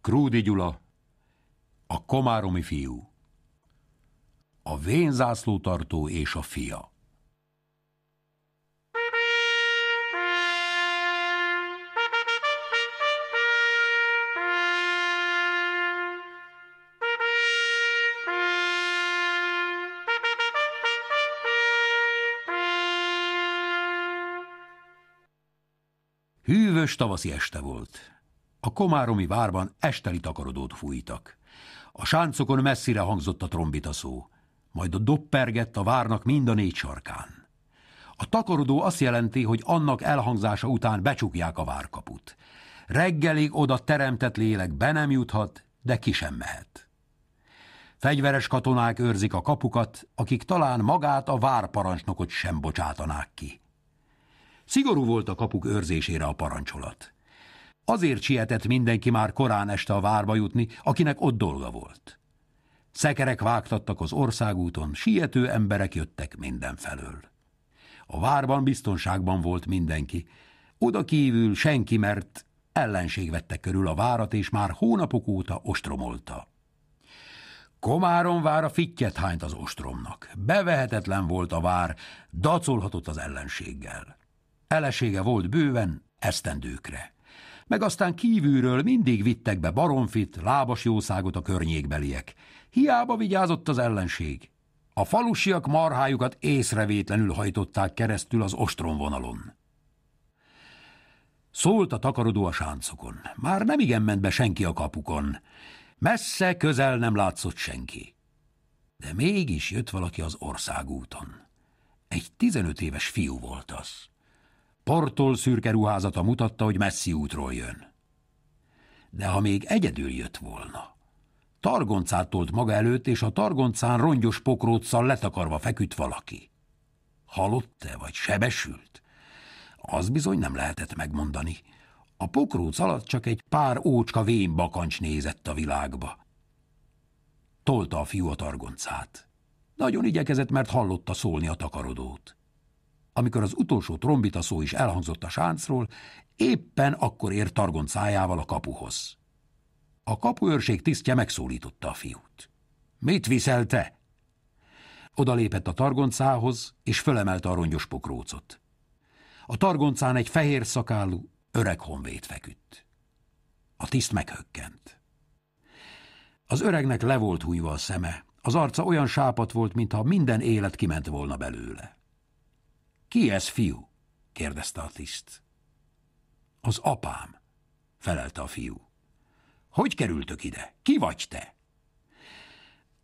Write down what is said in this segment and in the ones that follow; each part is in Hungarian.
Krúdi Gyula, a komáromi fiú, a vénzászlótartó és a fia. Hűvös tavaszi este volt a komáromi várban esteli takarodót fújtak. A sáncokon messzire hangzott a trombita szó, majd a doppergett a várnak mind a négy sarkán. A takarodó azt jelenti, hogy annak elhangzása után becsukják a várkaput. Reggelig oda teremtett lélek be nem juthat, de ki sem mehet. Fegyveres katonák őrzik a kapukat, akik talán magát a várparancsnokot sem bocsátanák ki. Szigorú volt a kapuk őrzésére a parancsolat. Azért sietett mindenki már korán este a várba jutni, akinek ott dolga volt. Szekerek vágtattak az országúton, siető emberek jöttek mindenfelől. A várban biztonságban volt mindenki. Oda kívül senki, mert ellenség vette körül a várat, és már hónapok óta ostromolta. Komáron a fittyet hányt az ostromnak. Bevehetetlen volt a vár, dacolhatott az ellenséggel. Elesége volt bőven esztendőkre meg aztán kívülről mindig vittek be baromfit, lábas jószágot a környékbeliek. Hiába vigyázott az ellenség. A falusiak marhájukat észrevétlenül hajtották keresztül az ostromvonalon. Szólt a takarodó a sáncokon. Már nem igen ment be senki a kapukon. Messze, közel nem látszott senki. De mégis jött valaki az országúton. Egy tizenöt éves fiú volt az. Portol szürke ruházata mutatta, hogy messzi útról jön. De ha még egyedül jött volna. Targoncát tolt maga előtt, és a targoncán rongyos pokróccal letakarva feküdt valaki. Halott-e, vagy sebesült? Az bizony nem lehetett megmondani. A pokróc alatt csak egy pár ócska vén bakancs nézett a világba. Tolta a fiú a targoncát. Nagyon igyekezett, mert hallotta szólni a takarodót. Amikor az utolsó trombita szó is elhangzott a sáncról, éppen akkor ért Targon szájával a kapuhoz. A kapuőrség tisztje megszólította a fiút. – Mit viszel te? Oda lépett a targoncához, és fölemelte a rongyos pokrócot. A targoncán egy fehér szakállú, öreg honvéd feküdt. A tiszt meghökkent. Az öregnek le volt hújva a szeme, az arca olyan sápat volt, mintha minden élet kiment volna belőle. Ki ez, fiú? kérdezte a tiszt. Az apám, felelte a fiú. Hogy kerültök ide? Ki vagy te?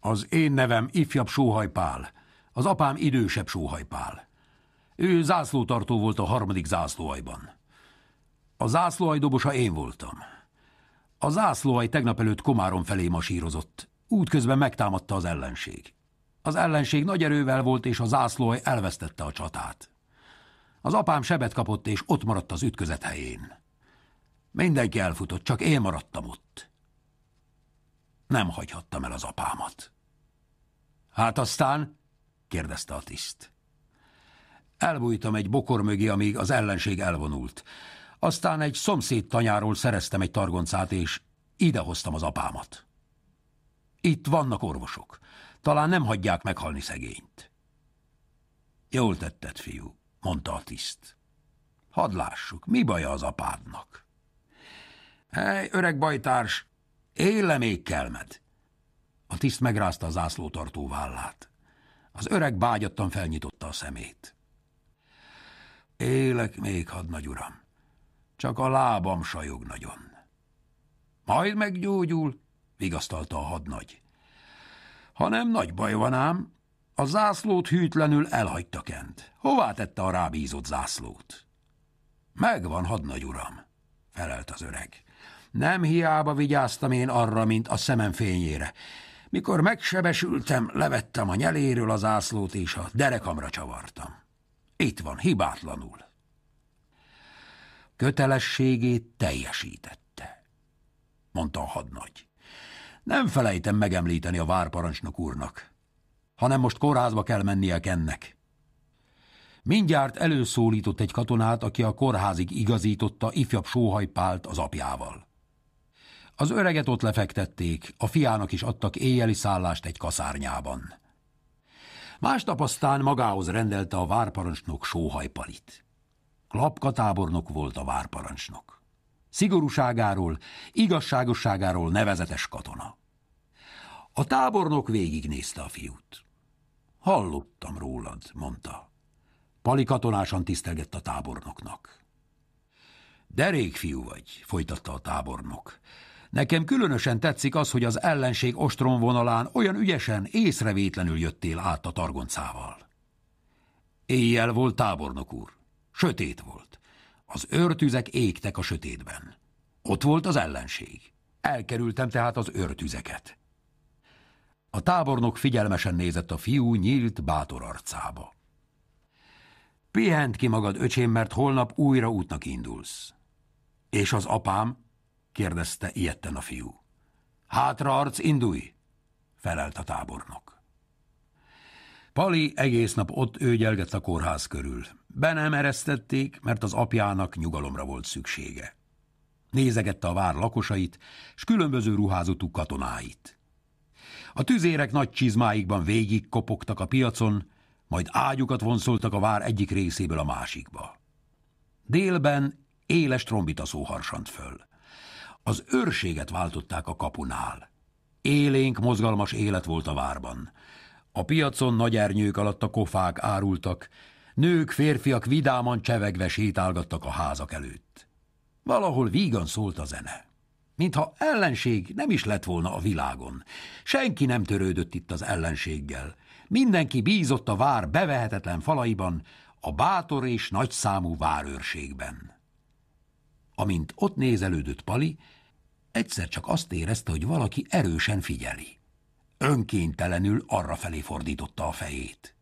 Az én nevem ifjabb sóhajpál, az apám idősebb sóhajpál. Ő zászlótartó volt a harmadik zászlóajban. A zászlóaj dobosa én voltam. A zászlóaj tegnap előtt Komárom felé masírozott. Útközben megtámadta az ellenség. Az ellenség nagy erővel volt, és a zászlóaj elvesztette a csatát. Az apám sebet kapott, és ott maradt az ütközet helyén. Mindenki elfutott, csak én maradtam ott. Nem hagyhattam el az apámat. Hát aztán? kérdezte a tiszt. Elbújtam egy bokor mögé, amíg az ellenség elvonult. Aztán egy szomszéd tanyáról szereztem egy targoncát, és idehoztam az apámat. Itt vannak orvosok. Talán nem hagyják meghalni szegényt. Jól tetted, fiú mondta a tiszt. Hadd lássuk, mi baja az apádnak? Hely, öreg bajtárs, éle még kelmed! A tiszt megrázta a zászlótartó vállát. Az öreg bágyattan felnyitotta a szemét. Élek még, hadnagy uram, csak a lábam sajog nagyon. Majd meggyógyul, vigasztalta a hadnagy. Hanem nagy baj van ám, a zászlót hűtlenül elhagyta Kent. Hová tette a rábízott zászlót? Megvan, hadnagy uram, felelt az öreg. Nem hiába vigyáztam én arra, mint a szemem fényére. Mikor megsebesültem, levettem a nyeléről az zászlót, és a derekamra csavartam. Itt van, hibátlanul. Kötelességét teljesítette, mondta a hadnagy. Nem felejtem megemlíteni a várparancsnok úrnak hanem most kórházba kell mennie Kennek. Mindjárt előszólított egy katonát, aki a kórházig igazította ifjabb sóhajpált az apjával. Az öreget ott lefektették, a fiának is adtak éjjeli szállást egy kaszárnyában. Másnap aztán magához rendelte a várparancsnok sóhajpalit. Klapka tábornok volt a várparancsnok. Szigorúságáról, igazságosságáról nevezetes katona. A tábornok végignézte a fiút. Hallottam rólad, mondta. Pali katonásan tisztelgett a tábornoknak. Derék fiú vagy, folytatta a tábornok. Nekem különösen tetszik az, hogy az ellenség ostromvonalán olyan ügyesen, észrevétlenül jöttél át a targoncával. Éjjel volt tábornok úr. Sötét volt. Az őrtüzek égtek a sötétben. Ott volt az ellenség. Elkerültem tehát az őrtüzeket. A tábornok figyelmesen nézett a fiú nyílt, bátor arcába. Pihent ki magad, öcsém, mert holnap újra útnak indulsz. És az apám? kérdezte ilyetten a fiú. Hátra arc, indulj! felelt a tábornok. Pali egész nap ott őgyelgett a kórház körül. Be nem eresztették, mert az apjának nyugalomra volt szüksége. Nézegette a vár lakosait, s különböző ruházatú katonáit. A tüzérek nagy csizmáikban végig kopogtak a piacon, majd ágyukat vonszoltak a vár egyik részéből a másikba. Délben éles trombita szó harsant föl. Az őrséget váltották a kapunál. Élénk mozgalmas élet volt a várban. A piacon nagy ernyők alatt a kofák árultak, nők, férfiak vidáman csevegve sétálgattak a házak előtt. Valahol vígan szólt a zene. Mintha ellenség nem is lett volna a világon. Senki nem törődött itt az ellenséggel. Mindenki bízott a vár bevehetetlen falaiban, a bátor és nagyszámú várőrségben. Amint ott nézelődött Pali, egyszer csak azt érezte, hogy valaki erősen figyeli. Önkéntelenül arra felé fordította a fejét.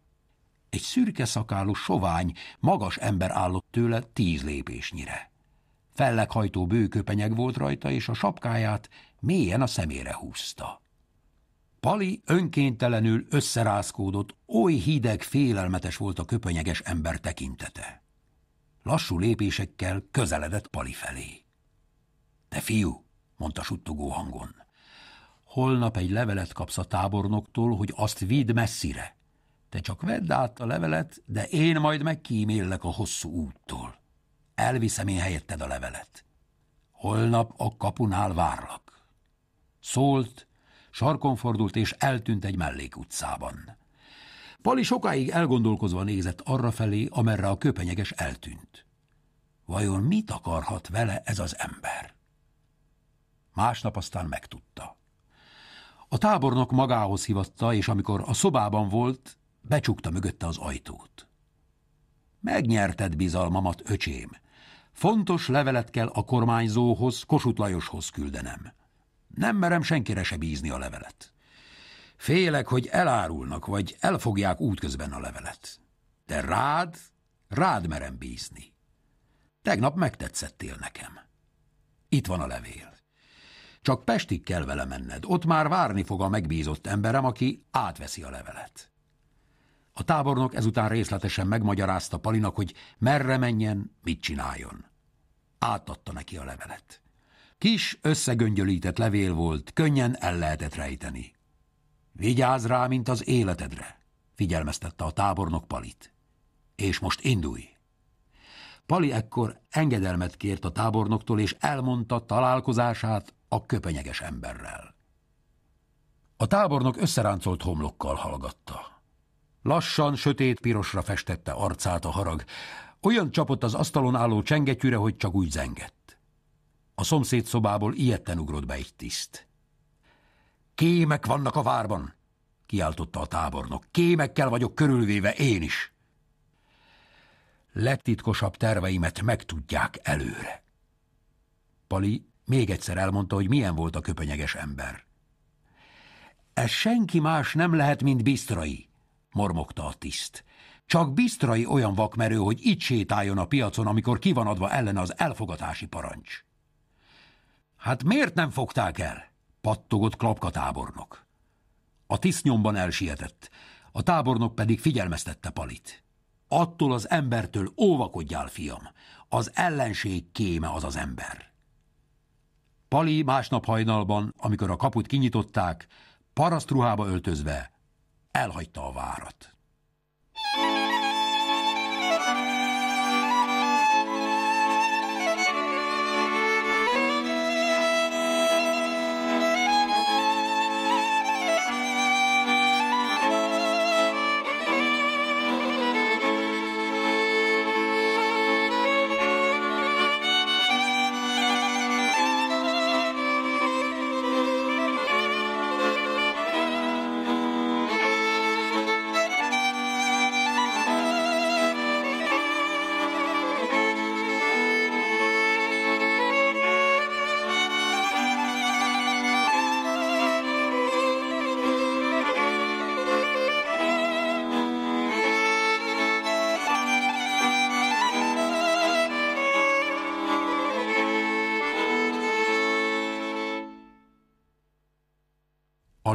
Egy szürke szakálú, sovány, magas ember állott tőle tíz lépésnyire. Felleghajtó bőköpenyeg volt rajta, és a sapkáját mélyen a szemére húzta. Pali önkéntelenül összerázkódott, oly hideg, félelmetes volt a köpenyeges ember tekintete. Lassú lépésekkel közeledett Pali felé. – Te fiú! – mondta suttogó hangon. – Holnap egy levelet kapsz a tábornoktól, hogy azt vidd messzire. Te csak vedd át a levelet, de én majd megkíméllek a hosszú úttól. Elviszem én helyetted a levelet. Holnap a kapunál várlak. Szólt, sarkon fordult és eltűnt egy mellékutcában. Pali sokáig elgondolkozva nézett arra felé, amerre a köpenyeges eltűnt. Vajon mit akarhat vele ez az ember? Másnap aztán megtudta. A tábornok magához hívatta, és amikor a szobában volt, becsukta mögötte az ajtót. Megnyerted bizalmamat, öcsém. Fontos levelet kell a kormányzóhoz, Kossuth Lajoshoz küldenem. Nem merem senkire se bízni a levelet. Félek, hogy elárulnak, vagy elfogják útközben a levelet. De rád, rád merem bízni. Tegnap megtetszettél nekem. Itt van a levél. Csak Pestig kell vele menned, ott már várni fog a megbízott emberem, aki átveszi a levelet. A tábornok ezután részletesen megmagyarázta Palinak, hogy merre menjen, mit csináljon. Átadta neki a levelet. Kis, összegöngyölített levél volt, könnyen el lehetett rejteni. Vigyázz rá, mint az életedre, figyelmeztette a tábornok Palit. És most indulj! Pali ekkor engedelmet kért a tábornoktól, és elmondta találkozását a köpenyeges emberrel. A tábornok összeráncolt homlokkal hallgatta. Lassan sötét pirosra festette arcát a harag. Olyan csapott az asztalon álló csengetyűre, hogy csak úgy zengett. A szomszéd szobából ilyetten ugrott be egy tiszt. Kémek vannak a várban, kiáltotta a tábornok. Kémekkel vagyok körülvéve én is. Legtitkosabb terveimet megtudják előre. Pali még egyszer elmondta, hogy milyen volt a köpenyeges ember. Ez senki más nem lehet, mint biztrai mormogta a tiszt. Csak biztrai olyan vakmerő, hogy itt sétáljon a piacon, amikor ki van adva ellen az elfogatási parancs. Hát miért nem fogták el? pattogott klapka tábornok. A tiszt nyomban elsietett, a tábornok pedig figyelmeztette Palit. Attól az embertől óvakodjál, fiam, az ellenség kéme az az ember. Pali másnap hajnalban, amikor a kaput kinyitották, parasztruhába öltözve elhagyta a várat.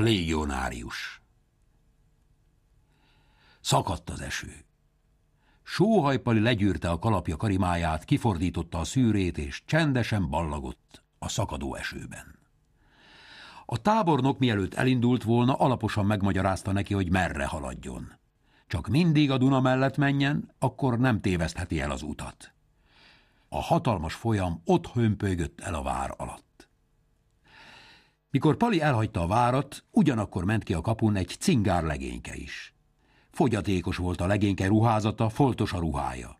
légionárius. Szakadt az eső. Sóhajpali legyűrte a kalapja karimáját, kifordította a szűrét, és csendesen ballagott a szakadó esőben. A tábornok mielőtt elindult volna, alaposan megmagyarázta neki, hogy merre haladjon. Csak mindig a Duna mellett menjen, akkor nem tévesztheti el az utat. A hatalmas folyam ott hömpölygött el a vár alatt. Mikor Pali elhagyta a várat, ugyanakkor ment ki a kapun egy cingár legényke is. Fogyatékos volt a legényke ruházata, foltos a ruhája.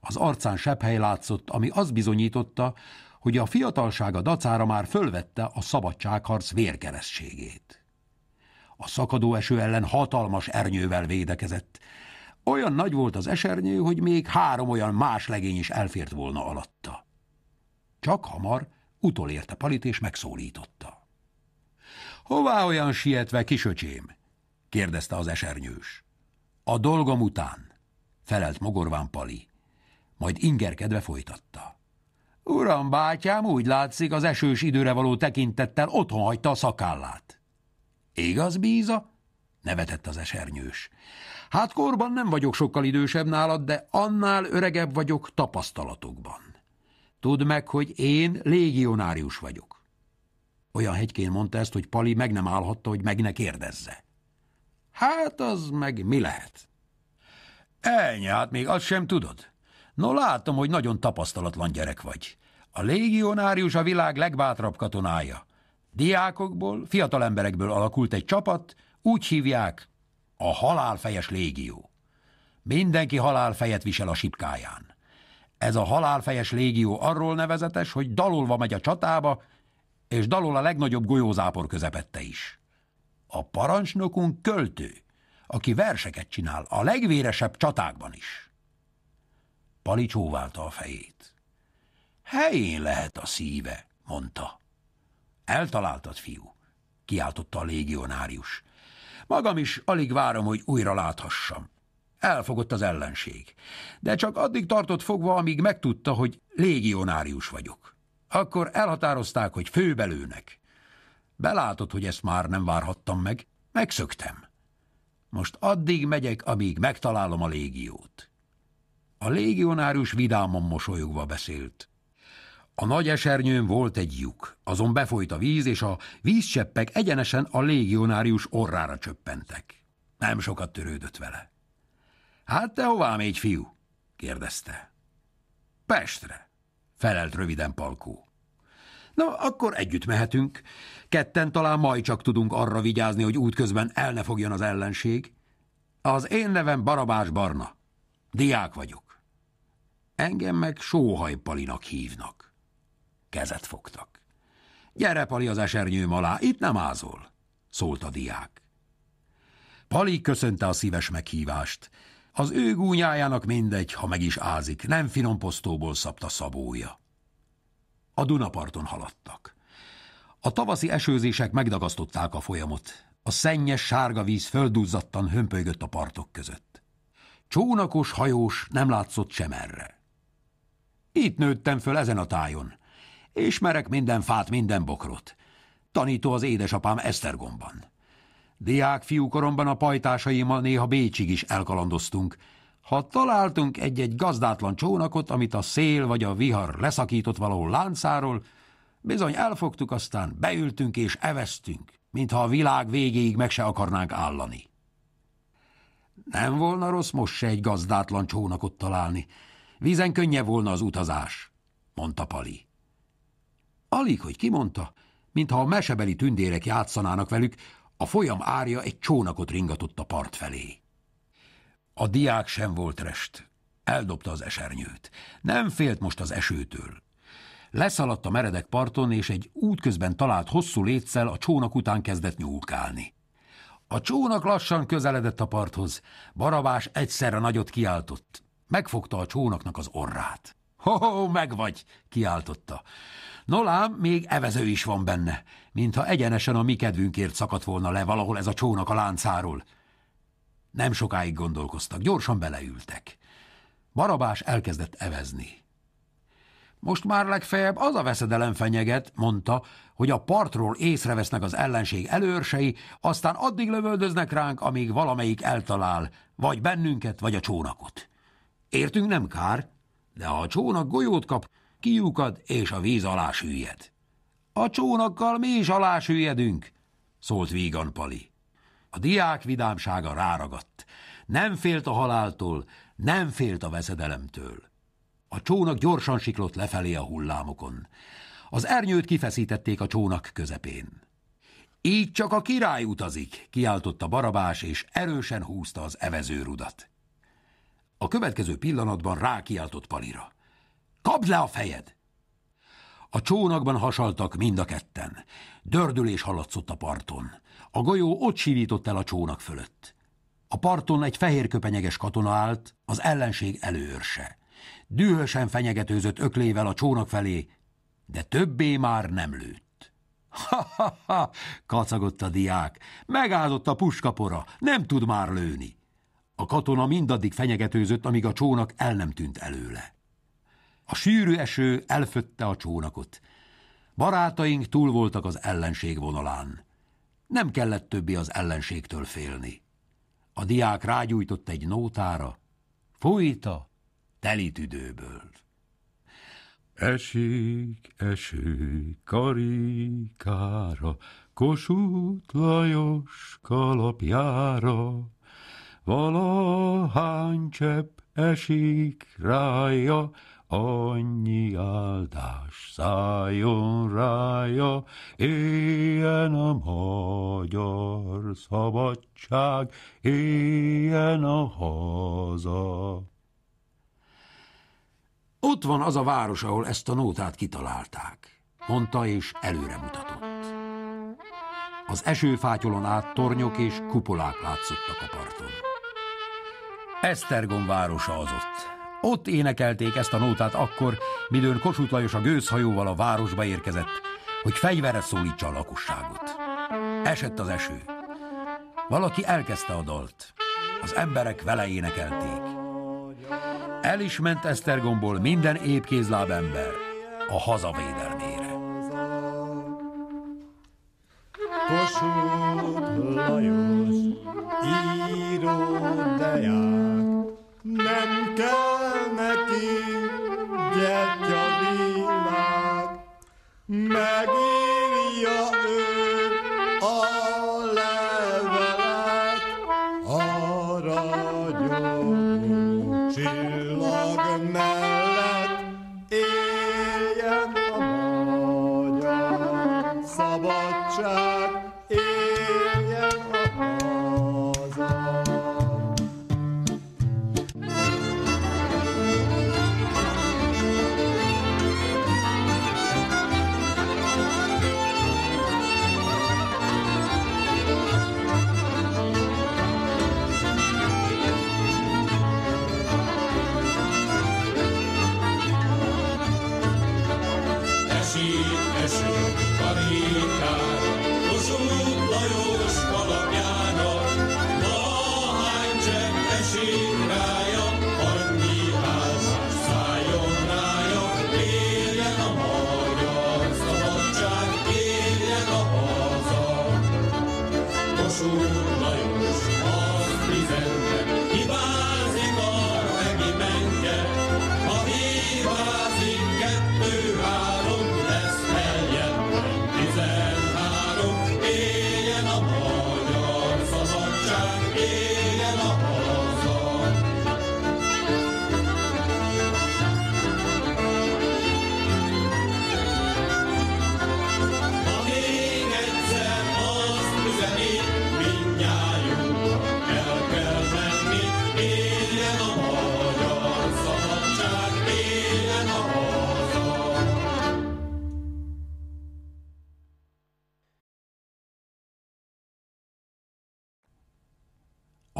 Az arcán sebb hely látszott, ami azt bizonyította, hogy a fiatalsága dacára már fölvette a szabadságharc vérkerességét. A szakadó eső ellen hatalmas ernyővel védekezett. Olyan nagy volt az esernyő, hogy még három olyan más legény is elfért volna alatta. Csak hamar utolérte Palit és megszólította. Hová olyan sietve, kisöcsém? kérdezte az esernyős. A dolgom után, felelt mogorván Pali, majd ingerkedve folytatta. Uram, bátyám, úgy látszik, az esős időre való tekintettel otthon hagyta a szakállát. Igaz, Bíza? nevetett az esernyős. Hát korban nem vagyok sokkal idősebb nálad, de annál öregebb vagyok tapasztalatokban. Tudd meg, hogy én légionárius vagyok. Olyan hegykén mondta ezt, hogy Pali meg nem állhatta, hogy meg ne kérdezze. Hát az meg mi lehet? Ennyi, hát még azt sem tudod. No látom, hogy nagyon tapasztalatlan gyerek vagy. A légionárius a világ legbátrabb katonája. Diákokból, fiatal emberekből alakult egy csapat, úgy hívják a halálfejes légió. Mindenki halálfejet visel a sipkáján. Ez a halálfejes légió arról nevezetes, hogy dalolva megy a csatába, és dalol a legnagyobb golyózápor közepette is. A parancsnokunk költő, aki verseket csinál a legvéresebb csatákban is. Pali csóválta a fejét. Helyén lehet a szíve, mondta. Eltaláltad, fiú, kiáltotta a légionárius. Magam is alig várom, hogy újra láthassam. Elfogott az ellenség, de csak addig tartott fogva, amíg megtudta, hogy légionárius vagyok. Akkor elhatározták, hogy főbelőnek. Belátod, hogy ezt már nem várhattam meg, megszöktem. Most addig megyek, amíg megtalálom a légiót. A légionárius vidáman mosolyogva beszélt. A nagy esernyőn volt egy lyuk, azon befolyt a víz, és a vízcseppek egyenesen a légionárius orrára csöppentek. Nem sokat törődött vele. Hát te hová mégy, fiú? kérdezte. Pestre felelt röviden Palkó. Na, akkor együtt mehetünk. Ketten talán majd csak tudunk arra vigyázni, hogy útközben el ne fogjon az ellenség. Az én nevem Barabás Barna. Diák vagyok. Engem meg Sóhaj Palinak hívnak. Kezet fogtak. Gyere, Pali, az esernyőm alá, itt nem ázol, szólt a diák. Pali köszönte a szíves meghívást, az ő gúnyájának mindegy, ha meg is ázik, nem finom posztóból szabta szabója. A Dunaparton haladtak. A tavaszi esőzések megdagasztották a folyamot. A szennyes sárga víz földúzzattan hömpölygött a partok között. Csónakos, hajós nem látszott sem erre. Itt nőttem föl ezen a tájon. Ismerek minden fát, minden bokrot. Tanító az édesapám Esztergomban. Diák fiúkoromban a pajtásaimmal néha Bécsig is elkalandoztunk. Ha találtunk egy-egy gazdátlan csónakot, amit a szél vagy a vihar leszakított valahol láncáról, bizony elfogtuk, aztán beültünk és evesztünk, mintha a világ végéig meg se akarnánk állani. Nem volna rossz most se egy gazdátlan csónakot találni. Vízen könnyebb volna az utazás, mondta Pali. Alig, hogy kimondta, mintha a mesebeli tündérek játszanának velük, a folyam árja egy csónakot ringatott a part felé. A diák sem volt rest. Eldobta az esernyőt. Nem félt most az esőtől. Leszaladt a meredek parton, és egy útközben talált hosszú létszel a csónak után kezdett nyúlkálni. A csónak lassan közeledett a parthoz. Barabás egyszerre nagyot kiáltott. Megfogta a csónaknak az orrát. Ho, -ho megvagy! kiáltotta. Nolám még evező is van benne, mintha egyenesen a mi kedvünkért szakadt volna le valahol ez a csónak a láncáról. Nem sokáig gondolkoztak, gyorsan beleültek. Barabás elkezdett evezni. Most már legfeljebb az a veszedelem fenyeget, mondta, hogy a partról észrevesznek az ellenség előrsei, aztán addig lövöldöznek ránk, amíg valamelyik eltalál, vagy bennünket, vagy a csónakot. Értünk nem kár, de ha a csónak golyót kap, kiukad és a víz alá süllyed. A csónakkal mi is alá süllyedünk, szólt vígan Pali. A diák vidámsága ráragadt. Nem félt a haláltól, nem félt a veszedelemtől. A csónak gyorsan siklott lefelé a hullámokon. Az ernyőt kifeszítették a csónak közepén. Így csak a király utazik, kiáltotta Barabás, és erősen húzta az evezőrudat. A következő pillanatban rákiáltott Palira. Kapd le a fejed! A csónakban hasaltak mind a ketten. Dördülés haladszott a parton. A golyó ott sívított el a csónak fölött. A parton egy fehér köpenyeges katona állt, az ellenség előőrse. Dühösen fenyegetőzött öklével a csónak felé, de többé már nem lőtt. Ha-ha-ha, kacagott a diák, megáldott a puskapora, nem tud már lőni. A katona mindaddig fenyegetőzött, amíg a csónak el nem tűnt előle. A sűrű eső elfötte a csónakot. Barátaink túl voltak az ellenség vonalán. Nem kellett többi az ellenségtől félni. A diák rágyújtott egy nótára, fújta teli tüdőből. Esik, eső karikára, Kossuth Lajos kalapjára, Valahány csepp esik rája, Annyi áldás szálljon rája, éljen a magyar szabadság, éljen a haza. Ott van az a város, ahol ezt a nótát kitalálták, mondta és előre mutatott. Az esőfátyolon át tornyok és kupolák látszottak a parton. Esztergom városa az ott. Ott énekelték ezt a nótát akkor, midőn Kossuth Lajos a gőzhajóval a városba érkezett, hogy fegyverre szólítsa a lakosságot. Esett az eső. Valaki elkezdte a dalt. Az emberek vele énekelték. El is ment Esztergomból minden épkézláb ember a hazavédelmére. Kossuth Lajos, író deják, nem kell neki gyertya világ, megint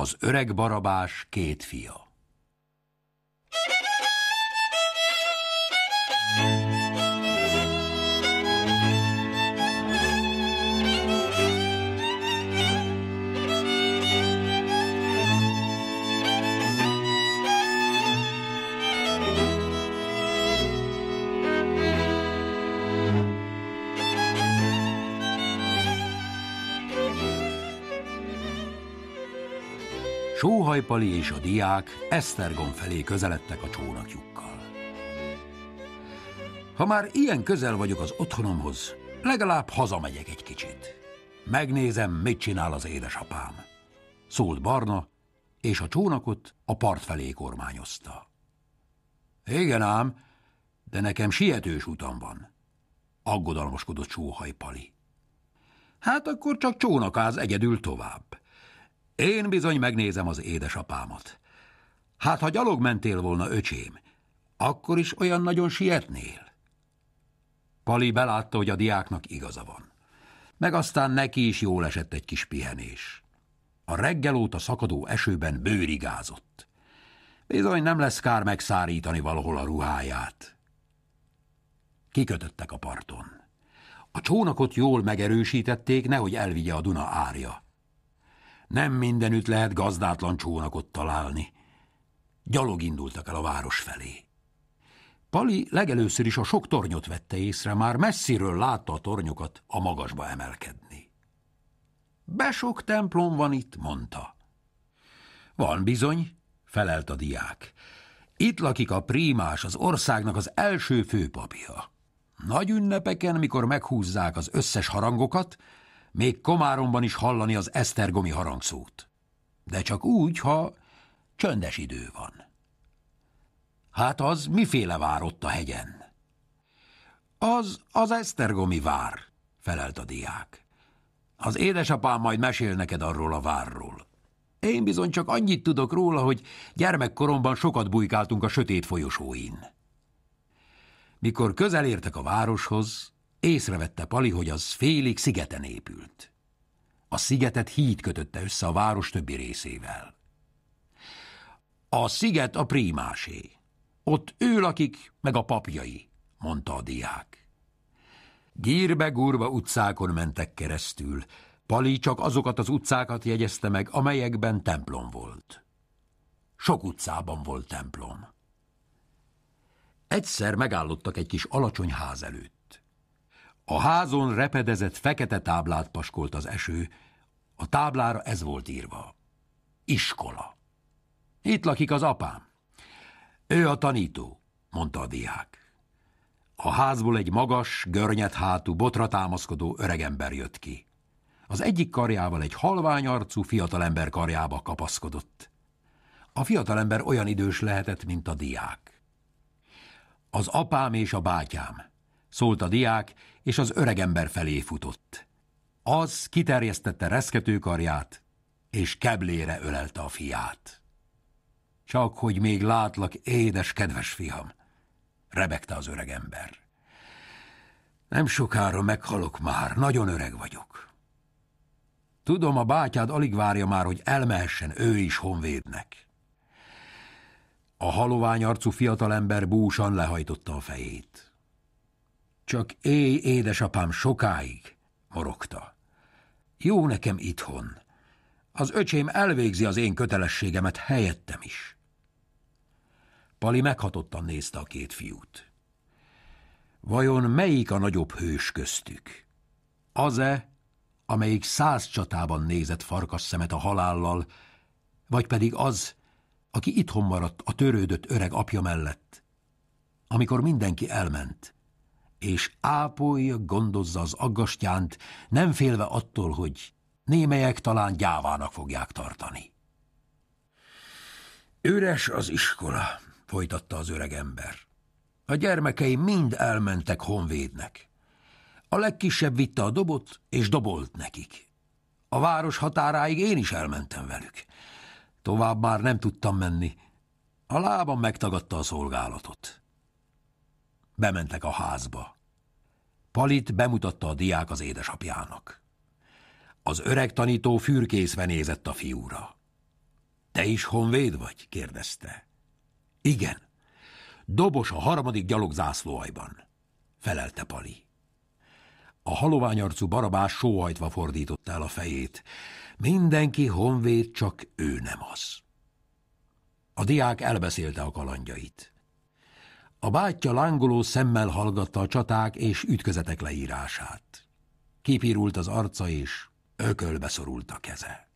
az öreg barabás két fia. Talajpali és a diák Esztergom felé közeledtek a csónakjukkal. Ha már ilyen közel vagyok az otthonomhoz, legalább hazamegyek egy kicsit. Megnézem, mit csinál az édesapám. Szólt Barna, és a csónakot a part felé kormányozta. Igen ám, de nekem sietős utam van, aggodalmaskodott Sóhaj Pali. Hát akkor csak csónakáz egyedül tovább. Én bizony megnézem az édesapámat. Hát, ha gyalog mentél volna, öcsém, akkor is olyan nagyon sietnél. Pali belátta, hogy a diáknak igaza van. Meg aztán neki is jól esett egy kis pihenés. A reggel óta szakadó esőben bőrigázott. Bizony nem lesz kár megszárítani valahol a ruháját. Kikötöttek a parton. A csónakot jól megerősítették, nehogy elvigye a Duna árja. Nem mindenütt lehet gazdátlan csónakot találni. Gyalog indultak el a város felé. Pali legelőször is a sok tornyot vette észre, már messziről látta a tornyokat a magasba emelkedni. Besok templom van itt, mondta. Van bizony, felelt a diák. Itt lakik a prímás, az országnak az első főpapja. Nagy ünnepeken, mikor meghúzzák az összes harangokat, még Komáromban is hallani az esztergomi harangszót. De csak úgy, ha csöndes idő van. Hát az miféle vár ott a hegyen? Az az esztergomi vár, felelt a diák. Az édesapám majd mesél neked arról a várról. Én bizony csak annyit tudok róla, hogy gyermekkoromban sokat bujkáltunk a sötét folyosóin. Mikor közel értek a városhoz, Észrevette Pali, hogy az félig szigeten épült. A szigetet híd kötötte össze a város többi részével. A sziget a prímásé. Ott ő lakik, meg a papjai, mondta a diák. Gírbe-gurba utcákon mentek keresztül. Pali csak azokat az utcákat jegyezte meg, amelyekben templom volt. Sok utcában volt templom. Egyszer megállottak egy kis alacsony ház előtt. A házon repedezett fekete táblát paskolt az eső, a táblára ez volt írva. Iskola. Itt lakik az apám. Ő a tanító, mondta a diák. A házból egy magas, görnyed hátú, botra támaszkodó öregember jött ki. Az egyik karjával egy halvány arcú fiatalember karjába kapaszkodott. A fiatalember olyan idős lehetett, mint a diák. Az apám és a bátyám, szólt a diák, és az öregember felé futott. Az kiterjesztette reszkető karját, és keblére ölelte a fiát. Csak hogy még látlak, édes, kedves fiam, rebegte az öregember. Nem sokára meghalok már, nagyon öreg vagyok. Tudom, a bátyád alig várja már, hogy elmehessen ő is honvédnek. A halovány arcú fiatalember búsan lehajtotta a fejét. Csak éj, édesapám, sokáig, morogta. Jó nekem itthon. Az öcsém elvégzi az én kötelességemet helyettem is. Pali meghatottan nézte a két fiút. Vajon melyik a nagyobb hős köztük? Az-e, amelyik száz csatában nézett farkas szemet a halállal, vagy pedig az, aki itthon maradt a törődött öreg apja mellett, amikor mindenki elment, és ápolja, gondozza az aggastyánt, nem félve attól, hogy némelyek talán gyávának fogják tartani. Üres az iskola, folytatta az öreg ember. A gyermekei mind elmentek honvédnek. A legkisebb vitte a dobot, és dobolt nekik. A város határáig én is elmentem velük. Tovább már nem tudtam menni. A lábam megtagadta a szolgálatot. Bementek a házba. Palit bemutatta a diák az édesapjának. Az öreg tanító fürkészve nézett a fiúra. Te is honvéd vagy? kérdezte. Igen. Dobos a harmadik gyalogzászlóajban, felelte Pali. A haloványarcú barabás sóhajtva fordította el a fejét. Mindenki honvéd, csak ő nem az. A diák elbeszélte a kalandjait. A bátyja lángoló szemmel hallgatta a csaták és ütközetek leírását. Kipirult az arca, és ökölbe szorult a keze.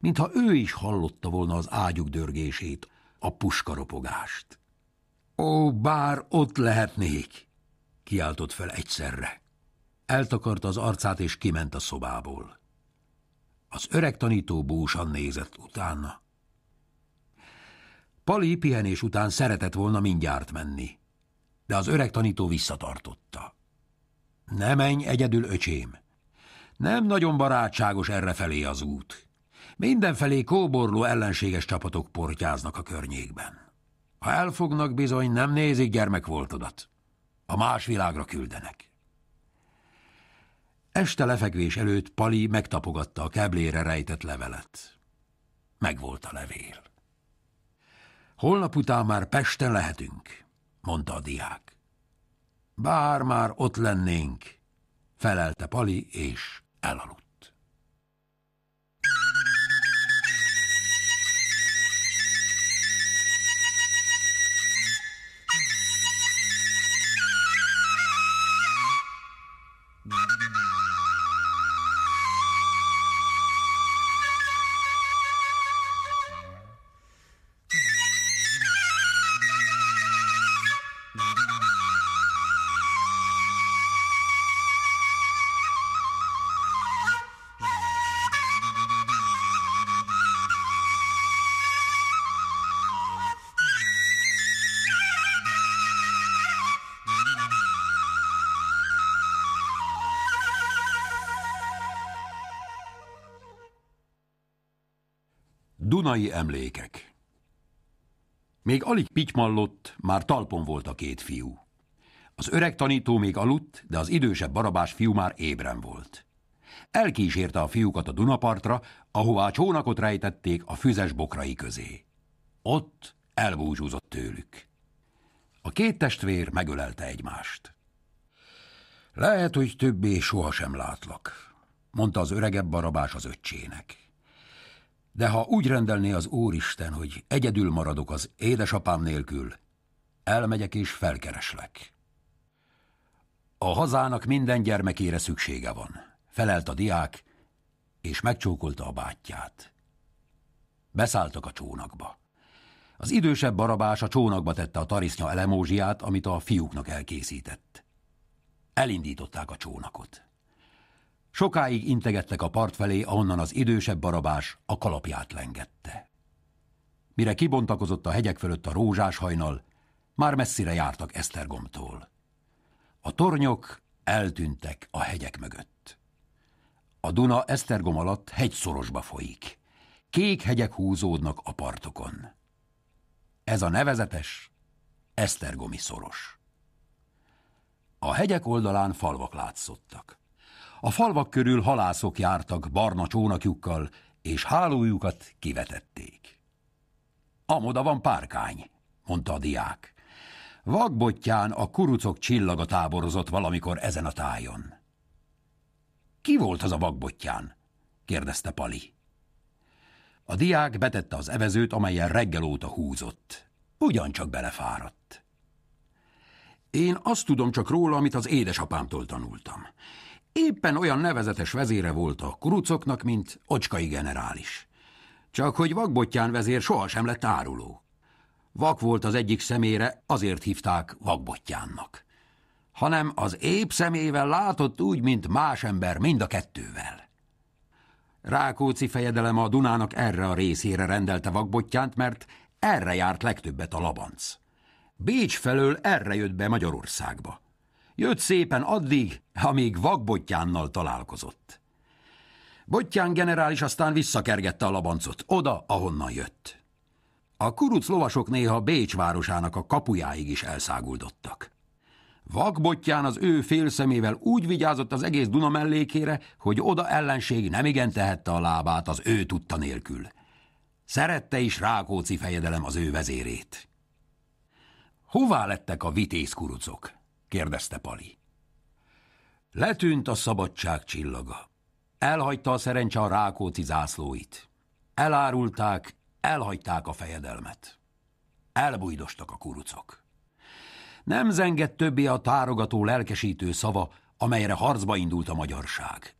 Mintha ő is hallotta volna az ágyuk dörgését, a puskaropogást. Ó, bár ott lehetnék! kiáltott fel egyszerre. Eltakarta az arcát, és kiment a szobából. Az öreg tanító búsan nézett utána. Pali pihenés után szeretett volna mindjárt menni, de az öreg tanító visszatartotta. Ne menj egyedül, öcsém! Nem nagyon barátságos errefelé az út. Mindenfelé kóborló ellenséges csapatok portyáznak a környékben. Ha elfognak bizony, nem nézik gyermekvoltodat. A más világra küldenek. Este lefekvés előtt Pali megtapogatta a keblére rejtett levelet. Megvolt a levél. Holnap után már Pesten lehetünk, mondta a diák. Bár már ott lennénk, felelte Pali, és elaludt. Dunai emlékek Még alig pitymallott, már talpon volt a két fiú. Az öreg tanító még aludt, de az idősebb barabás fiú már ébren volt. Elkísérte a fiúkat a Dunapartra, ahová a csónakot rejtették a füzes bokrai közé. Ott elbúcsúzott tőlük. A két testvér megölelte egymást. Lehet, hogy többé sohasem látlak, mondta az öregebb barabás az öccsének. De ha úgy rendelné az Úristen, hogy egyedül maradok az édesapám nélkül, elmegyek és felkereslek. A hazának minden gyermekére szüksége van, felelt a diák, és megcsókolta a bátyját. Beszálltak a csónakba. Az idősebb barabás a csónakba tette a tarisznya elemózsiát, amit a fiúknak elkészített. Elindították a csónakot. Sokáig integettek a part felé, ahonnan az idősebb barabás a kalapját lengette. Mire kibontakozott a hegyek fölött a rózsás hajnal, már messzire jártak Esztergomtól. A tornyok eltűntek a hegyek mögött. A Duna Esztergom alatt hegyszorosba folyik. Kék hegyek húzódnak a partokon. Ez a nevezetes Esztergomi szoros. A hegyek oldalán falvak látszottak. A falvak körül halászok jártak barna csónakjukkal, és hálójukat kivetették. Amoda van párkány, mondta a diák. Vagbottyán a kurucok csillaga táborozott valamikor ezen a tájon. Ki volt az a vagbottyán? kérdezte Pali. A diák betette az evezőt, amelyen reggel óta húzott. Ugyancsak belefáradt. Én azt tudom csak róla, amit az édesapámtól tanultam. Éppen olyan nevezetes vezére volt a kurucoknak, mint Ocskai generális. Csak hogy vakbottyán vezér sohasem lett áruló. Vak volt az egyik szemére, azért hívták vakbottyánnak. Hanem az épp szemével látott úgy, mint más ember mind a kettővel. Rákóczi fejedelem a Dunának erre a részére rendelte vakbottyánt, mert erre járt legtöbbet a labanc. Bécs felől erre jött be Magyarországba. Jött szépen addig, amíg vakbottyánnal találkozott. Bottyán generális aztán visszakergette a labancot, oda, ahonnan jött. A kuruc lovasok néha Bécs városának a kapujáig is elszáguldottak. Vakbottyán az ő félszemével úgy vigyázott az egész Duna mellékére, hogy oda ellenség nem tehette a lábát az ő tudta nélkül. Szerette is Rákóczi fejedelem az ő vezérét. Hová lettek a vitéz kurucok? kérdezte Pali. Letűnt a szabadság csillaga. Elhagyta a szerencse a rákóci zászlóit. Elárulták, elhagyták a fejedelmet. Elbújdostak a kurucok. Nem zengett többé a tárogató lelkesítő szava, amelyre harcba indult a magyarság.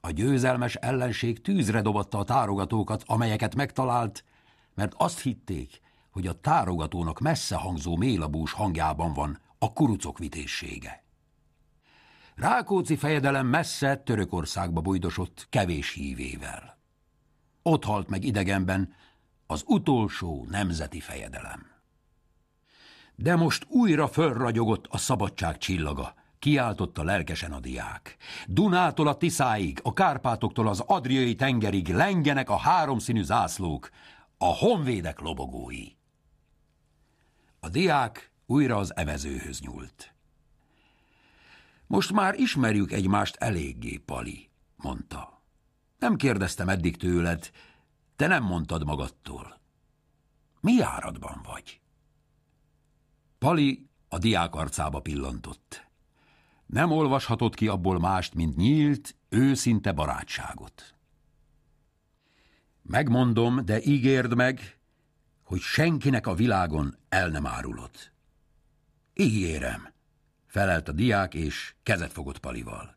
A győzelmes ellenség tűzre dobatta a tárogatókat, amelyeket megtalált, mert azt hitték, hogy a tárogatónak messze hangzó mélabús hangjában van a kurucok vitézsége. Rákóczi fejedelem messze Törökországba bujdosott kevés hívével. Ott halt meg idegenben az utolsó nemzeti fejedelem. De most újra fölragyogott a szabadság csillaga, kiáltotta lelkesen a diák. Dunától a Tiszáig, a Kárpátoktól az Adriai tengerig lengenek a háromszínű zászlók, a honvédek lobogói. A diák újra az evezőhöz nyúlt. Most már ismerjük egymást eléggé, Pali, mondta. Nem kérdeztem eddig tőled, te nem mondtad magadtól. Mi áradban vagy? Pali a diák arcába pillantott. Nem olvashatott ki abból mást, mint nyílt, őszinte barátságot. Megmondom, de ígérd meg, hogy senkinek a világon el nem árulod. Ígérem, felelt a diák, és kezet fogott Palival.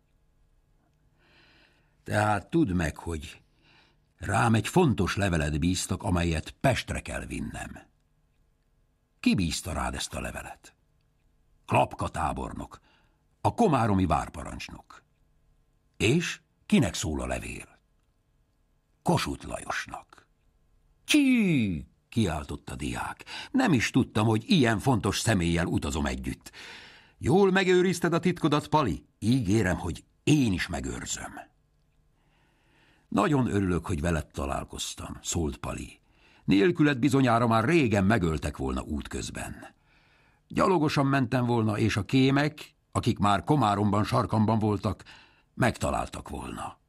Tehát tudd meg, hogy rám egy fontos levelet bíztak, amelyet Pestre kell vinnem. Ki bízta rád ezt a levelet? Klapka tábornok, a komáromi várparancsnok. És kinek szól a levél? Kossuth Lajosnak. Csík! kiáltott a diák. Nem is tudtam, hogy ilyen fontos személlyel utazom együtt. Jól megőrizted a titkodat, Pali? Ígérem, hogy én is megőrzöm. Nagyon örülök, hogy veled találkoztam, szólt Pali. Nélküled bizonyára már régen megöltek volna útközben. Gyalogosan mentem volna, és a kémek, akik már komáromban, sarkamban voltak, megtaláltak volna.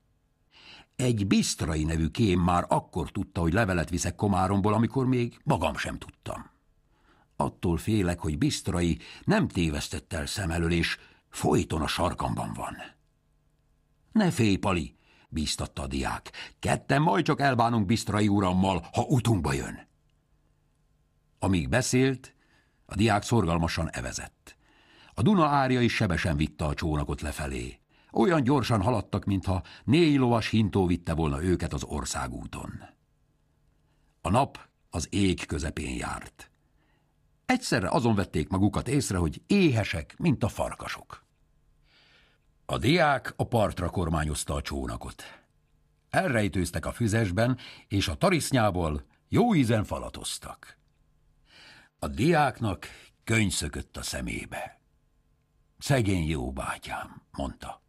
Egy Bisztrai nevű kém már akkor tudta, hogy levelet viszek Komáromból, amikor még magam sem tudtam. Attól félek, hogy Bisztrai nem tévesztett el szem elől, és folyton a sarkamban van. Ne félj, Pali, bíztatta a diák. Ketten majd csak elbánunk Bisztrai urammal, ha utunkba jön. Amíg beszélt, a diák szorgalmasan evezett. A Duna árja is sebesen vitte a csónakot lefelé. Olyan gyorsan haladtak, mintha négy lovas hintó vitte volna őket az országúton. A nap az ég közepén járt. Egyszerre azon vették magukat észre, hogy éhesek, mint a farkasok. A diák a partra kormányozta a csónakot. Elrejtőztek a füzesben, és a tarisznyából jó ízen falatoztak. A diáknak könyv szökött a szemébe. Szegény jó bátyám, mondta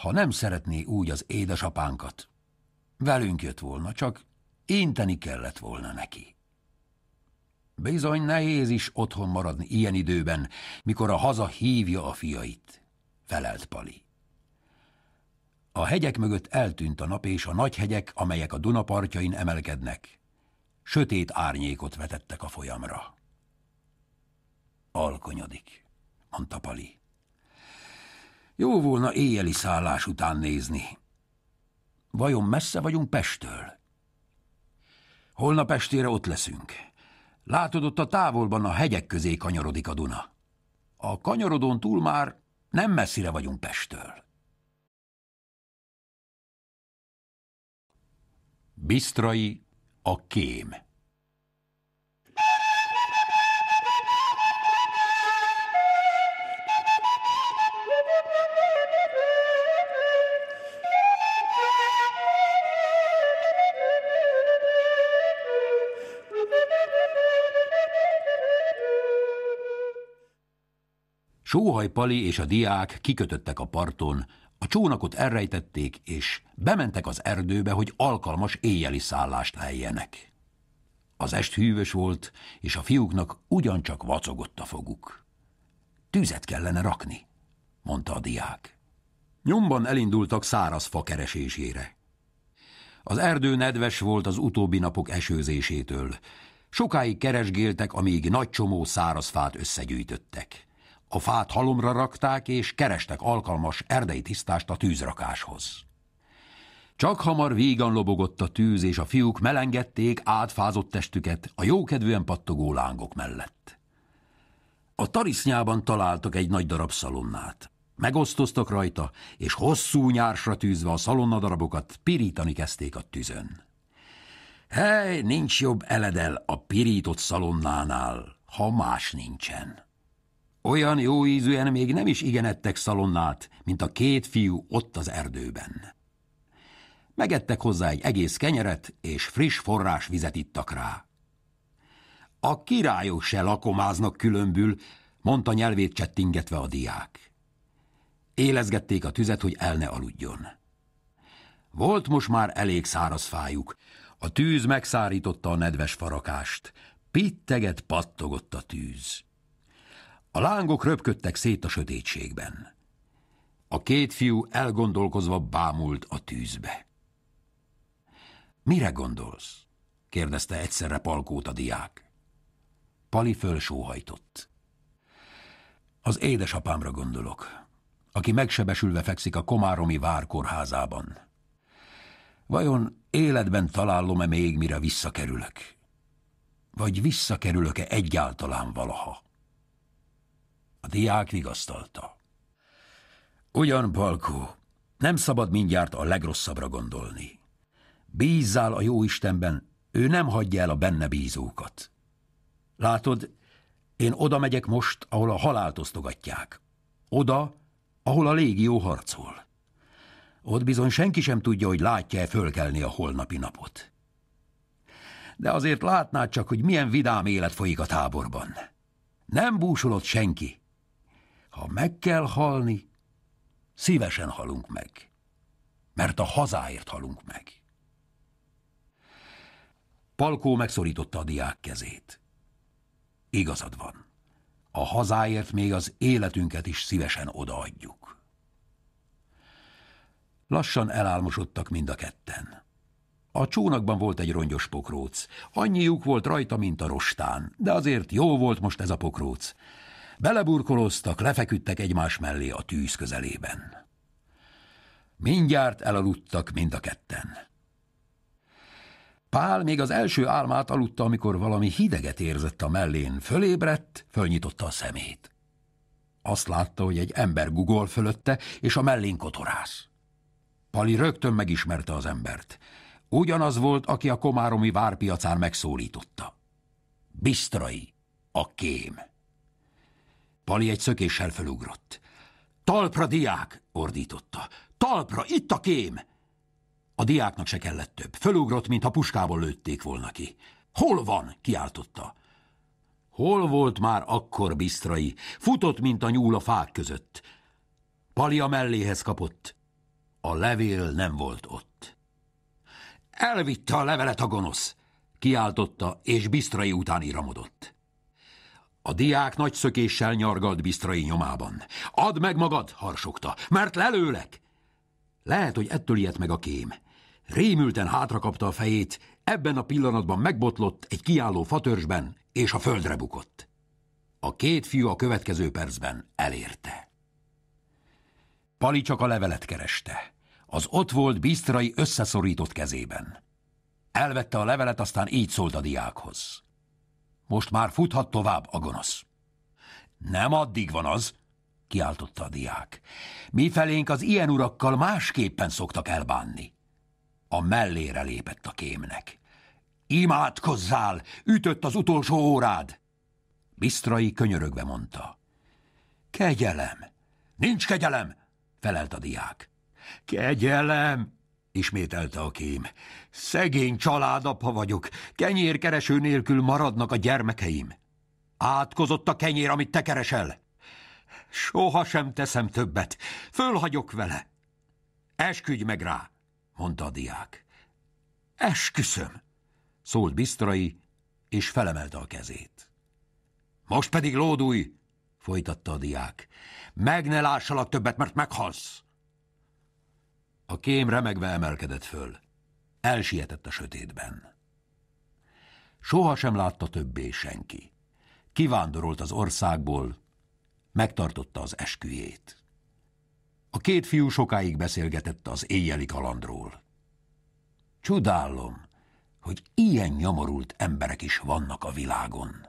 ha nem szeretné úgy az édesapánkat. Velünk jött volna, csak inteni kellett volna neki. Bizony nehéz is otthon maradni ilyen időben, mikor a haza hívja a fiait, felelt Pali. A hegyek mögött eltűnt a nap és a nagy hegyek, amelyek a Duna partjain emelkednek, sötét árnyékot vetettek a folyamra. Alkonyodik, mondta Pali. Jó volna éjjeli szállás után nézni. Vajon messze vagyunk Pestől? Holnap estére ott leszünk. Látod, ott a távolban a hegyek közé kanyarodik a Duna. A kanyarodon túl már nem messzire vagyunk Pestől. Bisztrai a kém. Sóhaj Pali és a diák kikötöttek a parton, a csónakot elrejtették, és bementek az erdőbe, hogy alkalmas éjjeli szállást helyenek. Az est hűvös volt, és a fiúknak ugyancsak vacogott a foguk. Tüzet kellene rakni, mondta a diák. Nyomban elindultak száraz fa keresésére. Az erdő nedves volt az utóbbi napok esőzésétől. Sokáig keresgéltek, amíg nagy csomó száraz fát összegyűjtöttek. A fát halomra rakták, és kerestek alkalmas erdei tisztást a tűzrakáshoz. Csak hamar vígan lobogott a tűz, és a fiúk melengették átfázott testüket a jókedvűen pattogó lángok mellett. A tarisznyában találtak egy nagy darab szalonnát. Megosztoztak rajta, és hosszú nyársra tűzve a szalonnadarabokat pirítani kezdték a tűzön. Hely, nincs jobb eledel a pirított szalonnánál, ha más nincsen. Olyan jó ízűen még nem is igenettek szalonnát, mint a két fiú ott az erdőben. Megettek hozzá egy egész kenyeret, és friss forrás vizet ittak rá. A királyok se lakomáznak különbül, mondta nyelvét csettingetve a diák. Élezgették a tüzet, hogy el ne aludjon. Volt most már elég száraz fájuk. A tűz megszárította a nedves farakást. Pitteget pattogott a tűz. A lángok röpködtek szét a sötétségben. A két fiú elgondolkozva bámult a tűzbe. Mire gondolsz? kérdezte egyszerre Palkót a diák. Pali fölsóhajtott. Az édesapámra gondolok, aki megsebesülve fekszik a Komáromi várkórházában. Vajon életben találom-e még, mire visszakerülök? Vagy visszakerülök-e egyáltalán valaha? A diák vigasztalta. Ugyan, Palkó, nem szabad mindjárt a legrosszabbra gondolni. Bízzál a jó Istenben, ő nem hagyja el a benne bízókat. Látod, én oda megyek most, ahol a halált osztogatják. Oda, ahol a légió harcol. Ott bizony senki sem tudja, hogy látja-e fölkelni a holnapi napot. De azért látnád csak, hogy milyen vidám élet folyik a táborban. Nem búsulott senki, ha meg kell halni, szívesen halunk meg, mert a hazáért halunk meg. Palkó megszorította a diák kezét. Igazad van. A hazáért még az életünket is szívesen odaadjuk. Lassan elálmosodtak mind a ketten. A csónakban volt egy rongyos pokróc. Annyi lyuk volt rajta, mint a rostán, de azért jó volt most ez a pokróc. Beleburkolóztak, lefeküdtek egymás mellé a tűz közelében. Mindjárt elaludtak mind a ketten. Pál még az első álmát aludta, amikor valami hideget érzett a mellén, fölébredt, fölnyitotta a szemét. Azt látta, hogy egy ember gugol fölötte, és a mellén kotorász. Pali rögtön megismerte az embert. Ugyanaz volt, aki a komáromi várpiacán megszólította. Bisztrai, a kém. Pali egy szökéssel felugrott. Talpra, diák! ordította. Talpra, itt a kém! A diáknak se kellett több. Fölugrott, mintha puskából lőtték volna ki. Hol van? kiáltotta. Hol volt már akkor bisztrai? Futott, mint a nyúl a fák között. Pali a melléhez kapott. A levél nem volt ott. Elvitte a levelet a gonosz, kiáltotta, és bisztrai után iramodott. A diák nagy szökéssel nyargalt bisztrai nyomában. Add meg magad, harsogta, mert lelőlek! Lehet, hogy ettől ijedt meg a kém. Rémülten hátrakapta a fejét, ebben a pillanatban megbotlott egy kiálló fatörzsben, és a földre bukott. A két fiú a következő percben elérte. Pali csak a levelet kereste. Az ott volt bisztrai összeszorított kezében. Elvette a levelet, aztán így szólt a diákhoz. Most már futhat tovább a gonosz. Nem addig van az, kiáltotta a diák. Mi felénk az ilyen urakkal másképpen szoktak elbánni. A mellére lépett a kémnek. Imádkozzál, ütött az utolsó órád! Bisztrai könyörögve mondta. Kegyelem! Nincs kegyelem! felelt a diák. Kegyelem! Ismételte a kém. Szegény családapa vagyok, kenyérkereső nélkül maradnak a gyermekeim. Átkozott a kenyér, amit te keresel. Soha sem teszem többet, fölhagyok vele. Esküdj meg rá, mondta a diák. Esküszöm, szólt Bisztrai, és felemelte a kezét. Most pedig lódulj, folytatta a diák. Meg ne lássalak többet, mert meghalsz. A kém remegve emelkedett föl. Elsietett a sötétben. Soha sem látta többé senki. Kivándorolt az országból, megtartotta az esküjét. A két fiú sokáig beszélgetett az éjjeli kalandról. Csodálom, hogy ilyen nyomorult emberek is vannak a világon.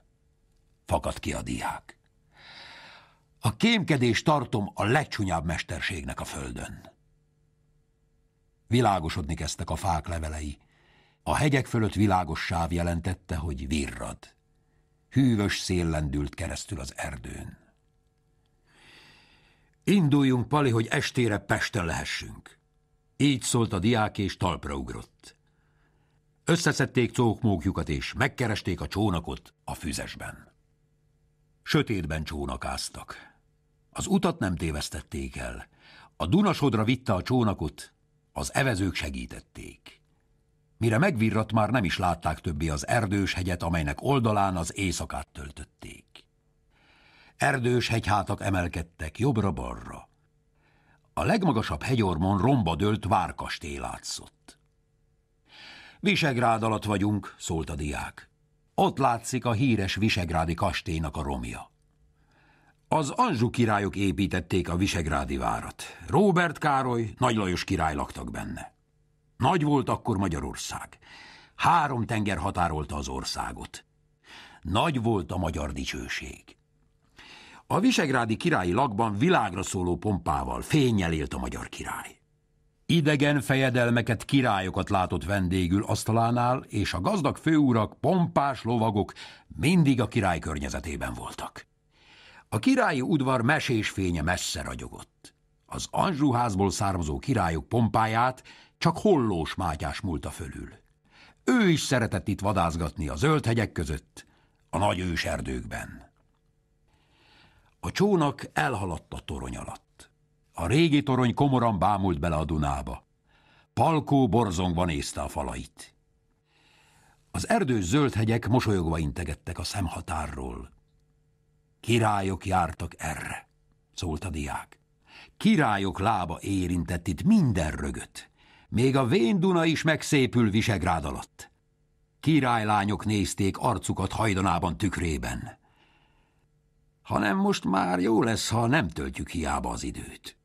Fakadt ki a diák. A kémkedés tartom a legcsúnyább mesterségnek a földön. Világosodni kezdtek a fák levelei. A hegyek fölött világos sáv jelentette, hogy virrad. Hűvös szél lendült keresztül az erdőn. Induljunk, Pali, hogy estére Pesten lehessünk. Így szólt a diák, és talpra ugrott. Összeszedték cókmókjukat, és megkeresték a csónakot a füzesben. Sötétben csónakáztak. Az utat nem tévesztették el. A Dunasodra vitte a csónakot az evezők segítették. Mire megvirrat, már nem is látták többé az erdős hegyet, amelynek oldalán az éjszakát töltötték. Erdős hegyhátak emelkedtek jobbra-balra. A legmagasabb hegyormon romba dőlt várkastély látszott. Visegrád alatt vagyunk, szólt a diák. Ott látszik a híres visegrádi kastélynak a romja. Az Anzsú királyok építették a Visegrádi várat. Róbert Károly, Nagy Lajos király laktak benne. Nagy volt akkor Magyarország. Három tenger határolta az országot. Nagy volt a magyar dicsőség. A visegrádi királyi lakban világra szóló pompával, fényjel élt a magyar király. Idegen fejedelmeket, királyokat látott vendégül asztalánál, és a gazdag főurak, pompás lovagok mindig a király környezetében voltak. A királyi udvar mesés fénye messze ragyogott. Az Anzsúházból származó királyok pompáját csak hollós mátyás múlta fölül. Ő is szeretett itt vadászgatni a zöld hegyek között, a nagy őserdőkben. A csónak elhaladt a torony alatt. A régi torony komoran bámult bele a Dunába. Palkó borzongva nézte a falait. Az erdős zöld hegyek mosolyogva integettek a szemhatárról. Királyok jártak erre, szólt a diák. Királyok lába érintett itt minden rögöt. Még a vén Duna is megszépül Visegrád alatt. Királylányok nézték arcukat hajdanában tükrében. Hanem most már jó lesz, ha nem töltjük hiába az időt.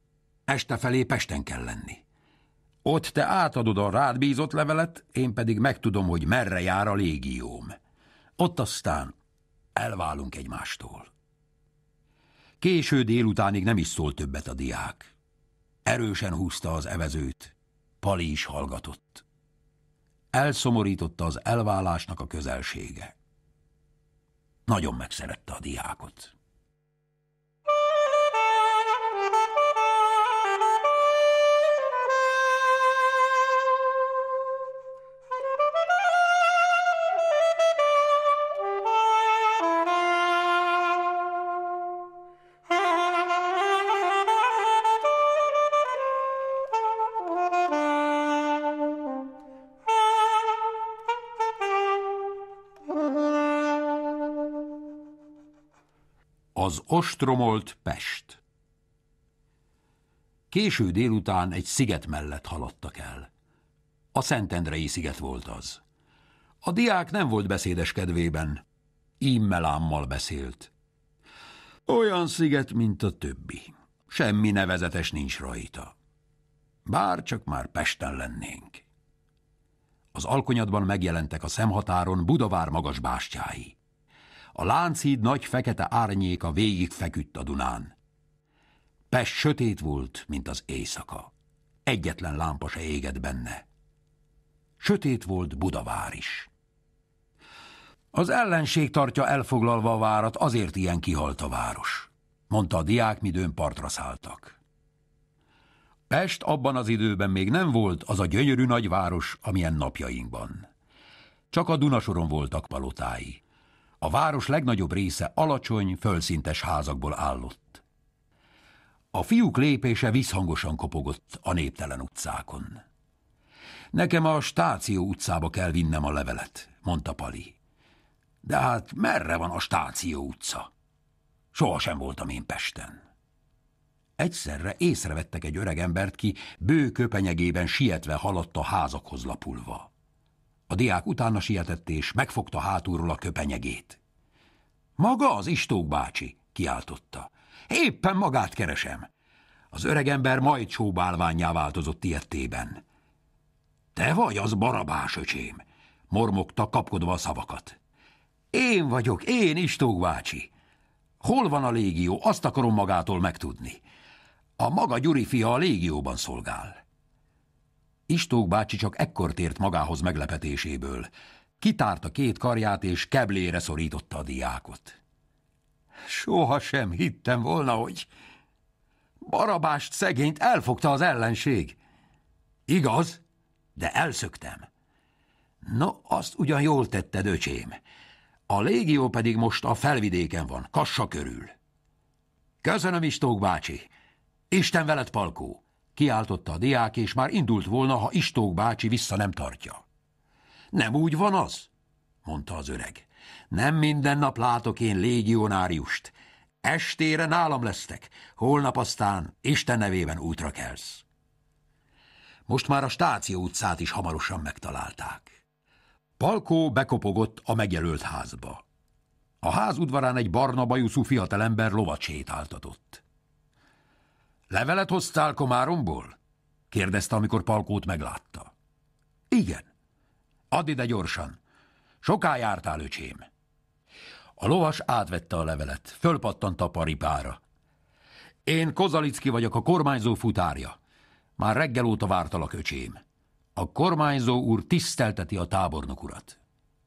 Este felé Pesten kell lenni. Ott te átadod a rád bízott levelet, én pedig megtudom, hogy merre jár a légióm. Ott aztán elválunk egymástól. Késő délutánig nem is szólt többet a diák. Erősen húzta az evezőt, Pali is hallgatott. Elszomorította az elválásnak a közelsége. Nagyon megszerette a diákot. Az ostromolt Pest Késő délután egy sziget mellett haladtak el. A Szentendrei sziget volt az. A diák nem volt beszédes kedvében, immelámmal beszélt. Olyan sziget, mint a többi. Semmi nevezetes nincs rajta. Bár csak már Pesten lennénk. Az alkonyatban megjelentek a szemhatáron Budavár magas bástyái. A Lánchíd nagy fekete árnyéka végig feküdt a Dunán. Pest sötét volt, mint az éjszaka. Egyetlen lámpa se égett benne. Sötét volt Budavár is. Az ellenség tartja elfoglalva a várat, azért ilyen kihalt a város, mondta a diák, midőn partra szálltak. Pest abban az időben még nem volt az a gyönyörű nagyváros, amilyen napjainkban. Csak a Dunasoron voltak palotái. A város legnagyobb része alacsony, fölszintes házakból állott. A fiúk lépése visszhangosan kopogott a néptelen utcákon. Nekem a stáció utcába kell vinnem a levelet, mondta Pali. De hát merre van a stáció utca? Soha sem voltam én Pesten. Egyszerre észrevettek egy öreg embert ki, bő köpenyegében sietve haladt a házakhoz lapulva. A diák utána sietett és megfogta hátulról a köpenyegét. Maga az Istók bácsi, kiáltotta. Éppen magát keresem. Az öregember majd csóbálványá változott ilyettében. Te vagy az barabás, öcsém, mormogta kapkodva a szavakat. Én vagyok, én Istók bácsi. Hol van a légió, azt akarom magától megtudni. A maga Gyuri fia a légióban szolgál. Istók bácsi csak ekkor tért magához meglepetéséből. Kitárta két karját, és keblére szorította a diákot. Soha sem hittem volna, hogy barabást szegényt elfogta az ellenség. Igaz, de elszöktem. No, azt ugyan jól tetted, öcsém. A légió pedig most a felvidéken van, kassa körül. Köszönöm, Istók bácsi. Isten veled, Palkó. Kiáltotta a diák, és már indult volna, ha Istók bácsi vissza nem tartja. Nem úgy van az, mondta az öreg. Nem minden nap látok én légionáriust. Estére nálam lesztek, holnap aztán Isten nevében útra kelsz. Most már a stáció utcát is hamarosan megtalálták. Palkó bekopogott a megjelölt házba. A ház udvarán egy barna bajuszú fiatalember lovat sétáltatott. Levelet hoztál Komáromból? kérdezte, amikor Palkót meglátta. Igen. Add ide gyorsan. Soká jártál, öcsém. A lovas átvette a levelet, fölpattant a paripára. Én Kozalicki vagyok, a kormányzó futárja. Már reggel óta vártalak, öcsém. A kormányzó úr tisztelteti a tábornok urat.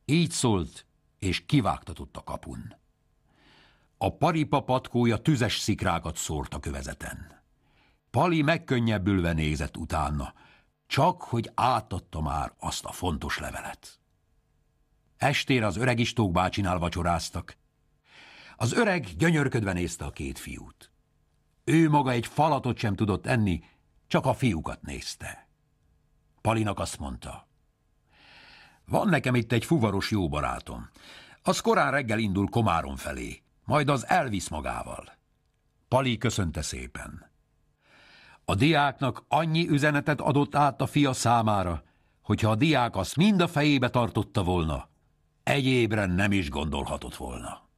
Így szólt, és kivágtatott a kapun. A paripa patkója tüzes szikrákat szórt a kövezeten. Pali megkönnyebbülve nézett utána, csak hogy átadta már azt a fontos levelet. Estér az öreg Istók bácsinál vacsoráztak. Az öreg gyönyörködve nézte a két fiút. Ő maga egy falatot sem tudott enni, csak a fiúkat nézte. Palinak azt mondta, van nekem itt egy fuvaros jó barátom. Az korán reggel indul Komárom felé, majd az elvisz magával. Pali köszönte szépen. A diáknak annyi üzenetet adott át a fia számára, hogyha a diák azt mind a fejébe tartotta volna, egyébre nem is gondolhatott volna.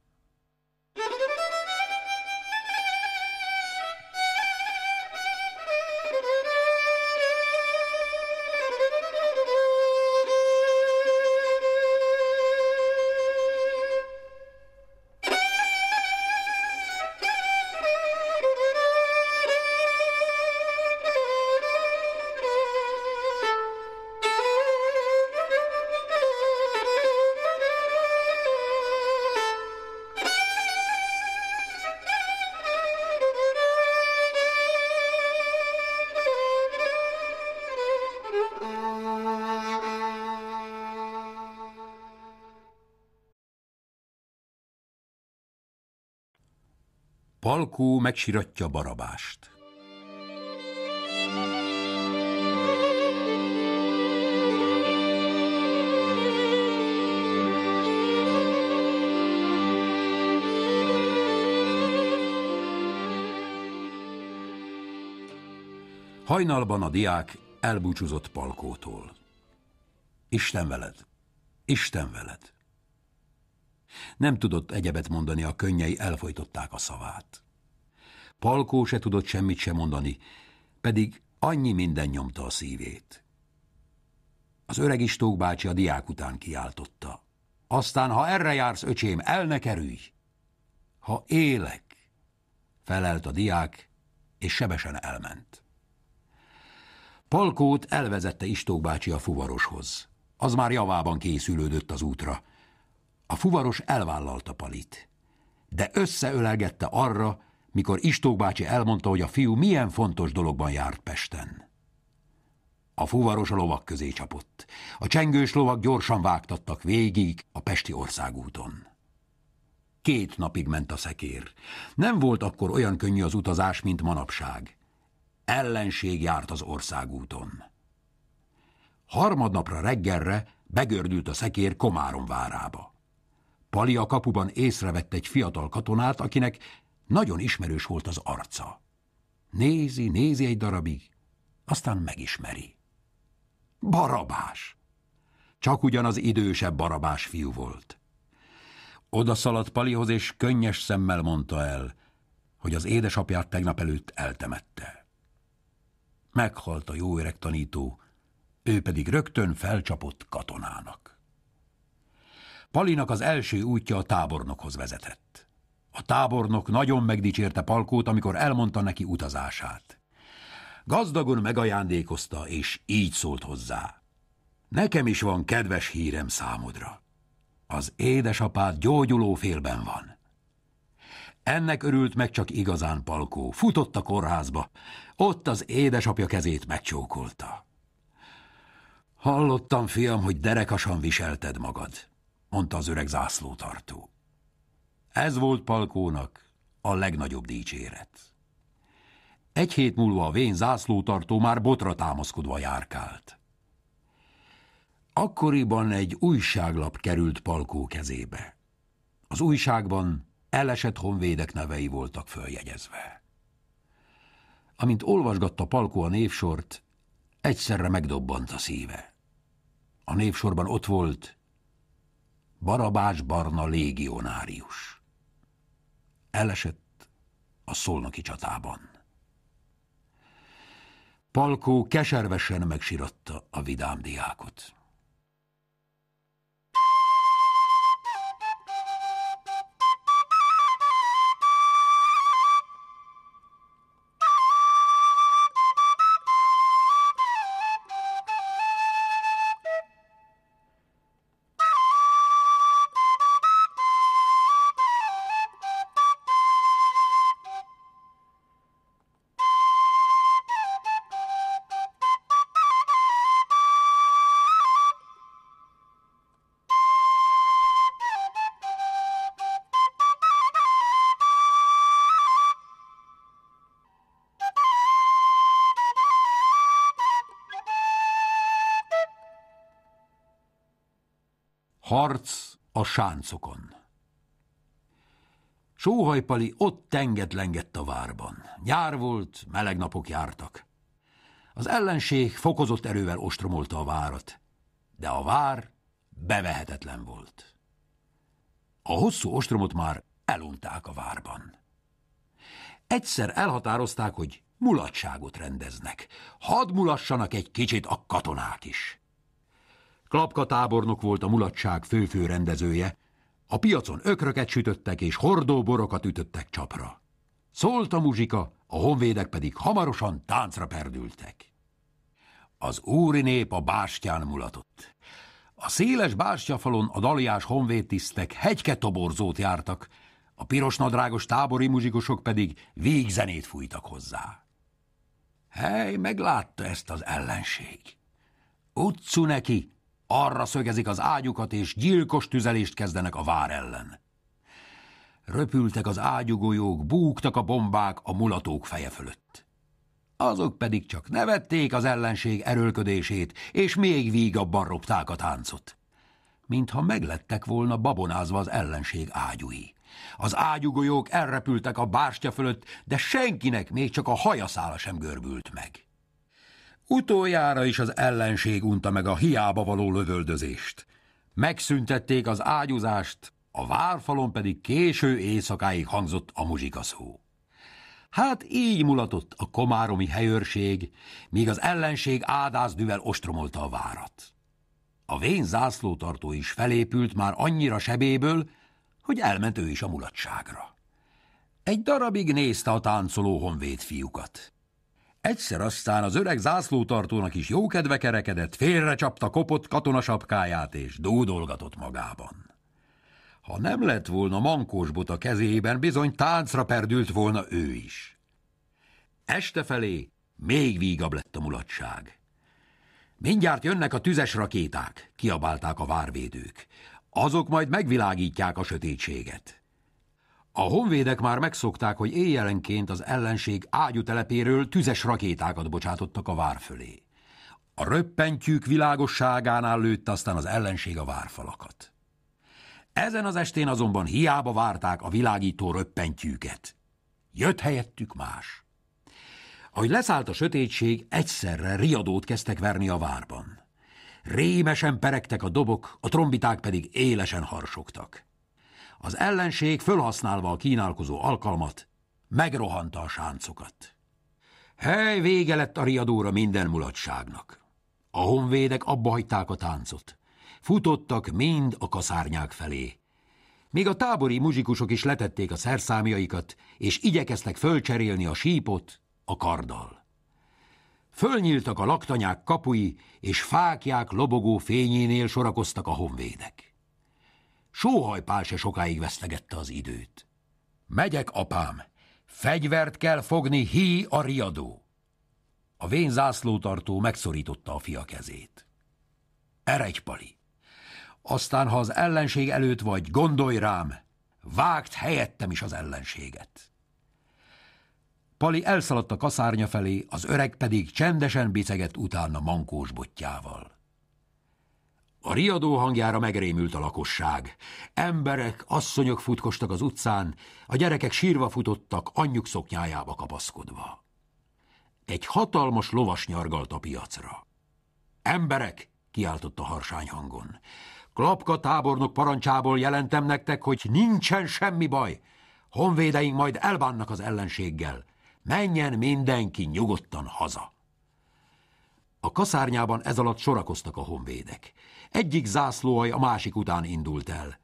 Falkó megsiratja Barabást. Hajnalban a diák elbúcsúzott Palkótól. Isten veled! Isten veled! Nem tudott egyebet mondani, a könnyei elfojtották a szavát. Palkó se tudott semmit sem mondani, pedig annyi minden nyomta a szívét. Az öreg Istók bácsi a diák után kiáltotta. Aztán, ha erre jársz, öcsém, el ne kerülj! Ha élek, felelt a diák, és sebesen elment. Palkót elvezette Istók bácsi a fuvaroshoz. Az már javában készülődött az útra. A fuvaros elvállalta Palit, de összeölelgette arra, mikor Istók bácsi elmondta, hogy a fiú milyen fontos dologban járt Pesten. A fuvaros a lovak közé csapott. A csengős lovak gyorsan vágtattak végig a Pesti országúton. Két napig ment a szekér. Nem volt akkor olyan könnyű az utazás, mint manapság. Ellenség járt az országúton. Harmadnapra reggelre begördült a szekér Komárom várába. Pali a kapuban észrevett egy fiatal katonát, akinek nagyon ismerős volt az arca. Nézi, nézi egy darabig, aztán megismeri. Barabás! Csak ugyanaz idősebb barabás fiú volt. Oda szaladt Palihoz, és könnyes szemmel mondta el, hogy az édesapját tegnap előtt eltemette. Meghalt a jó öreg tanító, ő pedig rögtön felcsapott katonának. Palinak az első útja a tábornokhoz vezetett. A tábornok nagyon megdicsérte Palkót, amikor elmondta neki utazását. Gazdagon megajándékozta, és így szólt hozzá. Nekem is van kedves hírem számodra. Az édesapád gyógyuló félben van. Ennek örült meg csak igazán Palkó. Futott a kórházba, ott az édesapja kezét megcsókolta. Hallottam, fiam, hogy derekasan viselted magad, mondta az öreg zászlótartó. Ez volt Palkónak a legnagyobb dicséret. Egy hét múlva a vén zászlótartó már botra támaszkodva járkált. Akkoriban egy újságlap került Palkó kezébe. Az újságban elesett honvédek nevei voltak följegyezve. Amint olvasgatta Palkó a névsort, egyszerre megdobbant a szíve. A névsorban ott volt Barabás Barna légionárius elesett a szolnoki csatában. Palkó keservesen megsiratta a vidám diákot. sáncokon. Sóhajpali ott lengett a várban. Nyár volt, meleg napok jártak. Az ellenség fokozott erővel ostromolta a várat, de a vár bevehetetlen volt. A hosszú ostromot már elunták a várban. Egyszer elhatározták, hogy mulatságot rendeznek. Hadd mulassanak egy kicsit a katonák is. Klapka tábornok volt a mulatság főfő rendezője. A piacon ökröket sütöttek és hordóborokat ütöttek csapra. Szólt a muzsika, a honvédek pedig hamarosan táncra perdültek. Az úri nép a bástyán mulatott. A széles bástyafalon a daliás honvédtisztek hegyke-toborzót jártak, a pirosnadrágos tábori muzsikusok pedig végzenét fújtak hozzá. Hely meglátta ezt az ellenség. Utcu neki, arra szögezik az ágyukat, és gyilkos tüzelést kezdenek a vár ellen. Röpültek az ágyugójók, búgtak a bombák a mulatók feje fölött. Azok pedig csak nevették az ellenség erőlködését, és még vígabban ropták a táncot. Mintha meglettek volna babonázva az ellenség ágyúi. Az ágyugójók elrepültek a bástya fölött, de senkinek még csak a hajaszála sem görbült meg. Utoljára is az ellenség unta meg a hiába való lövöldözést. Megszüntették az ágyúzást, a várfalon pedig késő éjszakáig hangzott a muzsikaszó. Hát így mulatott a komáromi helyőrség, míg az ellenség ádászdűvel ostromolta a várat. A vén zászlótartó is felépült már annyira sebéből, hogy elment ő is a mulatságra. Egy darabig nézte a táncoló honvéd fiúkat. Egyszer aztán az öreg zászlótartónak is jókedve kerekedett, félrecsapta kopott katonasapkáját és dúdolgatott magában. Ha nem lett volna mankós bot a kezében, bizony táncra perdült volna ő is. Este felé még vígabb lett a mulatság. Mindjárt jönnek a tüzes rakéták, kiabálták a várvédők. Azok majd megvilágítják a sötétséget. A honvédek már megszokták, hogy éjjelenként az ellenség ágyutelepéről tüzes rakétákat bocsátottak a vár fölé. A röppentyűk világosságánál lőtt aztán az ellenség a várfalakat. Ezen az estén azonban hiába várták a világító röppentyűket. Jött helyettük más. Ahogy leszállt a sötétség, egyszerre riadót kezdtek verni a várban. Rémesen peregtek a dobok, a trombiták pedig élesen harsogtak. Az ellenség fölhasználva a kínálkozó alkalmat, megrohanta a sáncokat. Hely vége lett a riadóra minden mulatságnak. A honvédek abba hagyták a táncot. Futottak mind a kaszárnyák felé. Még a tábori muzsikusok is letették a szerszámjaikat, és igyekeztek fölcserélni a sípot a karddal. Fölnyíltak a laktanyák kapui, és fákják lobogó fényénél sorakoztak a honvédek. Sóhajpál se sokáig vesztegette az időt. Megyek, apám, fegyvert kell fogni, hí a riadó. A vén zászlótartó megszorította a fia kezét. Eregy, Pali! Aztán, ha az ellenség előtt vagy, gondolj rám, Vágt helyettem is az ellenséget. Pali elszaladt a kaszárnya felé, az öreg pedig csendesen bicegett utána mankós botjával. A riadó hangjára megrémült a lakosság. Emberek, asszonyok futkostak az utcán, a gyerekek sírva futottak, anyjuk szoknyájába kapaszkodva. Egy hatalmas lovas nyargalt a piacra. Emberek! kiáltotta harsány hangon. Klapka tábornok parancsából jelentem nektek, hogy nincsen semmi baj. Honvédeink majd elbánnak az ellenséggel. Menjen mindenki nyugodtan haza. A kaszárnyában ez alatt sorakoztak a honvédek. Egyik zászlóaj a másik után indult el.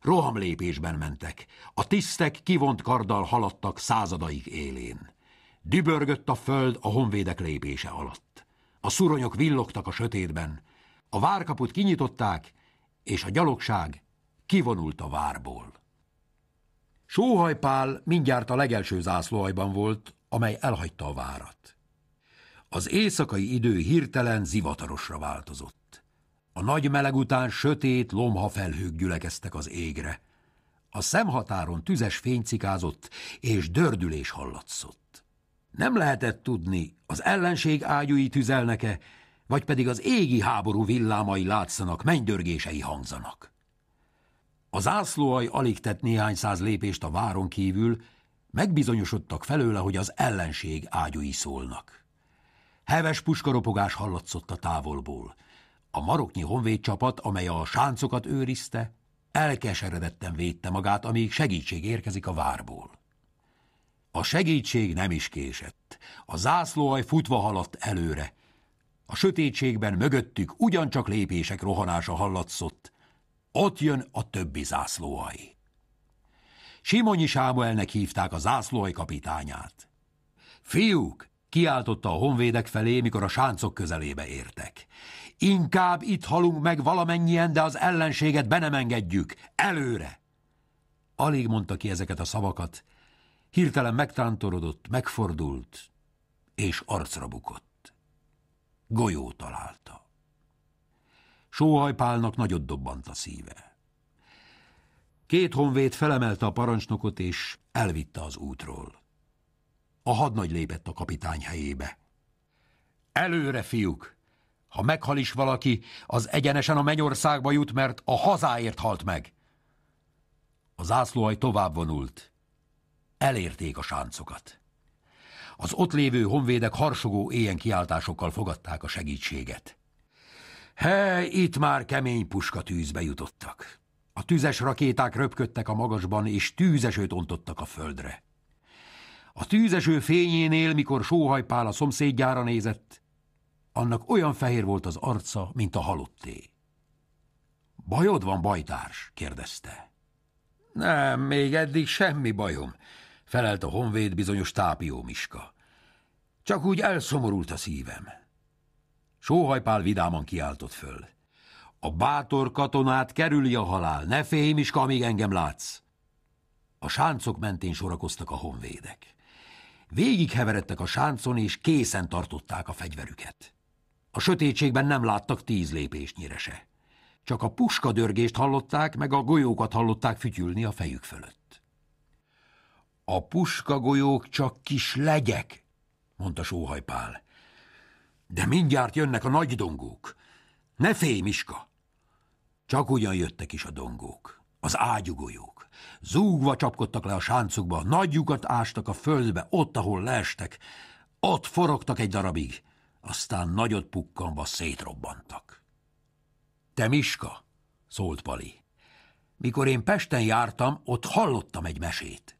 Rohamlépésben mentek. A tisztek kivont karddal haladtak századaik élén. Dübörgött a föld a honvédek lépése alatt. A szuronyok villogtak a sötétben. A várkaput kinyitották, és a gyalogság kivonult a várból. Sóhajpál mindjárt a legelső zászlóajban volt, amely elhagyta a várat. Az éjszakai idő hirtelen zivatarosra változott. A nagy meleg után sötét lomha felhők gyülekeztek az égre. A szemhatáron tüzes fény cikázott, és dördülés hallatszott. Nem lehetett tudni, az ellenség ágyúi tüzelnek-e, vagy pedig az égi háború villámai látszanak, mennydörgései hangzanak. Az zászlóaj alig tett néhány száz lépést a váron kívül, megbizonyosodtak felőle, hogy az ellenség ágyúi szólnak. Heves puskaropogás hallatszott a távolból – a maroknyi honvédcsapat, amely a sáncokat őrizte, elkeseredetten védte magát, amíg segítség érkezik a várból. A segítség nem is késett. A zászlóaj futva haladt előre. A sötétségben mögöttük ugyancsak lépések rohanása hallatszott. Ott jön a többi zászlóaj. Simonyi Sámuelnek hívták a zászlóaj kapitányát. Fiúk, Kiáltotta a honvédek felé, mikor a sáncok közelébe értek. Inkább itt halunk meg valamennyien, de az ellenséget be nem engedjük. Előre! Alig mondta ki ezeket a szavakat. Hirtelen megtántorodott, megfordult, és arcra bukott. Golyó találta. Sóhajpálnak nagyot dobbant a szíve. Két honvéd felemelte a parancsnokot, és elvitte az útról. A hadnagy lépett a kapitány helyébe. Előre, fiúk! Ha meghal is valaki, az egyenesen a mennyországba jut, mert a hazáért halt meg. A zászlóaj tovább vonult. Elérték a sáncokat. Az ott lévő honvédek harsogó éjjen kiáltásokkal fogadták a segítséget. He, itt már kemény puska tűzbe jutottak. A tüzes rakéták röpködtek a magasban, és tűzesőt ontottak a földre. A tűzeső fényénél, mikor sóhajpál a szomszédjára nézett, annak olyan fehér volt az arca, mint a halotté. Bajod van, bajtárs? kérdezte. Nem, még eddig semmi bajom, felelt a honvéd bizonyos tápió miska. Csak úgy elszomorult a szívem. Sóhajpál vidáman kiáltott föl. A bátor katonát kerüli a halál, ne félj, Miska, amíg engem látsz! A sáncok mentén sorakoztak a honvédek heveredtek a sáncon, és készen tartották a fegyverüket. A sötétségben nem láttak tíz lépésnyire se. Csak a puskadörgést hallották, meg a golyókat hallották fütyülni a fejük fölött. A puskagolyók csak kis legyek, mondta sóhajpál. De mindjárt jönnek a nagy dongók. Ne félj, Miska! Csak ugyan jöttek is a dongók, az ágyugolyók. Zúgva csapkodtak le a sáncukba, nagy lyukat ástak a földbe, ott, ahol leestek. Ott forogtak egy darabig, aztán nagyot pukkanva szétrobbantak. Te Miska, szólt Pali. Mikor én Pesten jártam, ott hallottam egy mesét.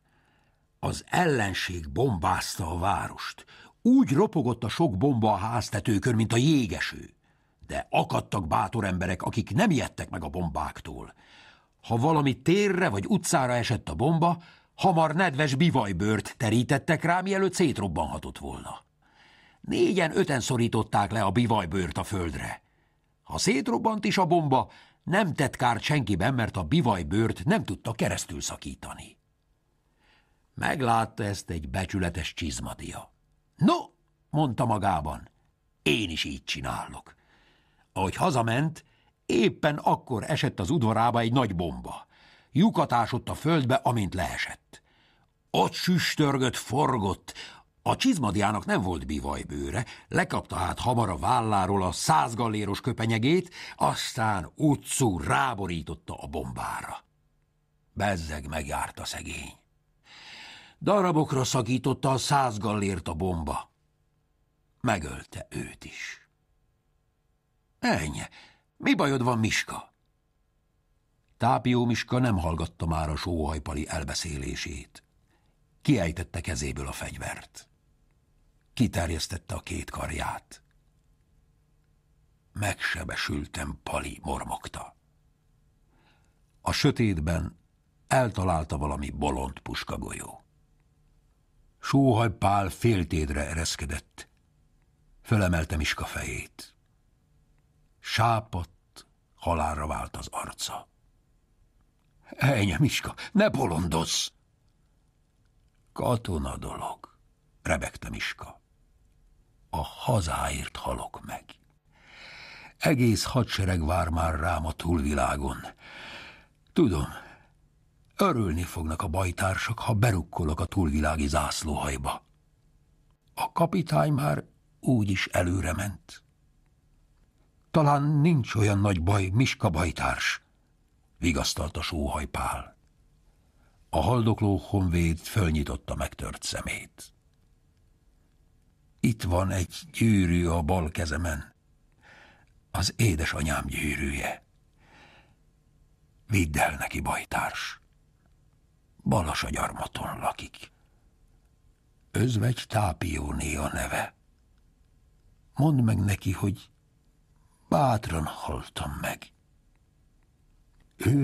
Az ellenség bombázta a várost. Úgy ropogott a sok bomba a háztetőkön, mint a jégeső. De akadtak bátor emberek, akik nem ijedtek meg a bombáktól. Ha valami térre vagy utcára esett a bomba, hamar nedves bivajbőrt terítettek rá, mielőtt szétrobbanhatott volna. Négyen-öten szorították le a bivajbőrt a földre. Ha szétrobbant is a bomba, nem tett kárt senkiben, mert a bivajbőrt nem tudta keresztül szakítani. Meglátta ezt egy becsületes csizmadia. No, mondta magában, én is így csinálok. Ahogy hazament, Éppen akkor esett az udvarába egy nagy bomba. Lyukat a földbe, amint leesett. Ott süstörgött, forgott. A csizmadjának nem volt bivajbőre, lekapta hát hamar a válláról a százgalléros köpenyegét, aztán utcú ráborította a bombára. Bezzeg megjárt a szegény. Darabokra szakította a százgallért a bomba. Megölte őt is. Ennyi. Mi bajod van, Miska? Tápió Miska nem hallgatta már a sóhajpali elbeszélését. Kiejtette kezéből a fegyvert. Kiterjesztette a két karját. Megsebesültem, Pali, mormogta. A sötétben eltalálta valami bolond puskagolyó. Sóhajpál féltédre ereszkedett. Fölemelte Miska fejét sápadt, halára vált az arca. Ejnye, Miska, ne bolondozz! Katona dolog, rebegte Miska. A hazáért halok meg. Egész hadsereg vár már rám a túlvilágon. Tudom, örülni fognak a bajtársak, ha berukkolok a túlvilági zászlóhajba. A kapitány már úgy is előre ment. Talán nincs olyan nagy baj, Miska bajtárs, vigasztalta sóhajpál. A haldokló honvéd fölnyitotta megtört szemét. Itt van egy gyűrű a bal kezemen. Az édesanyám gyűrűje. Vidd el neki, bajtárs. Balas a gyarmaton lakik. Özvegy Tápióné a neve. Mondd meg neki, hogy bátran haltam meg.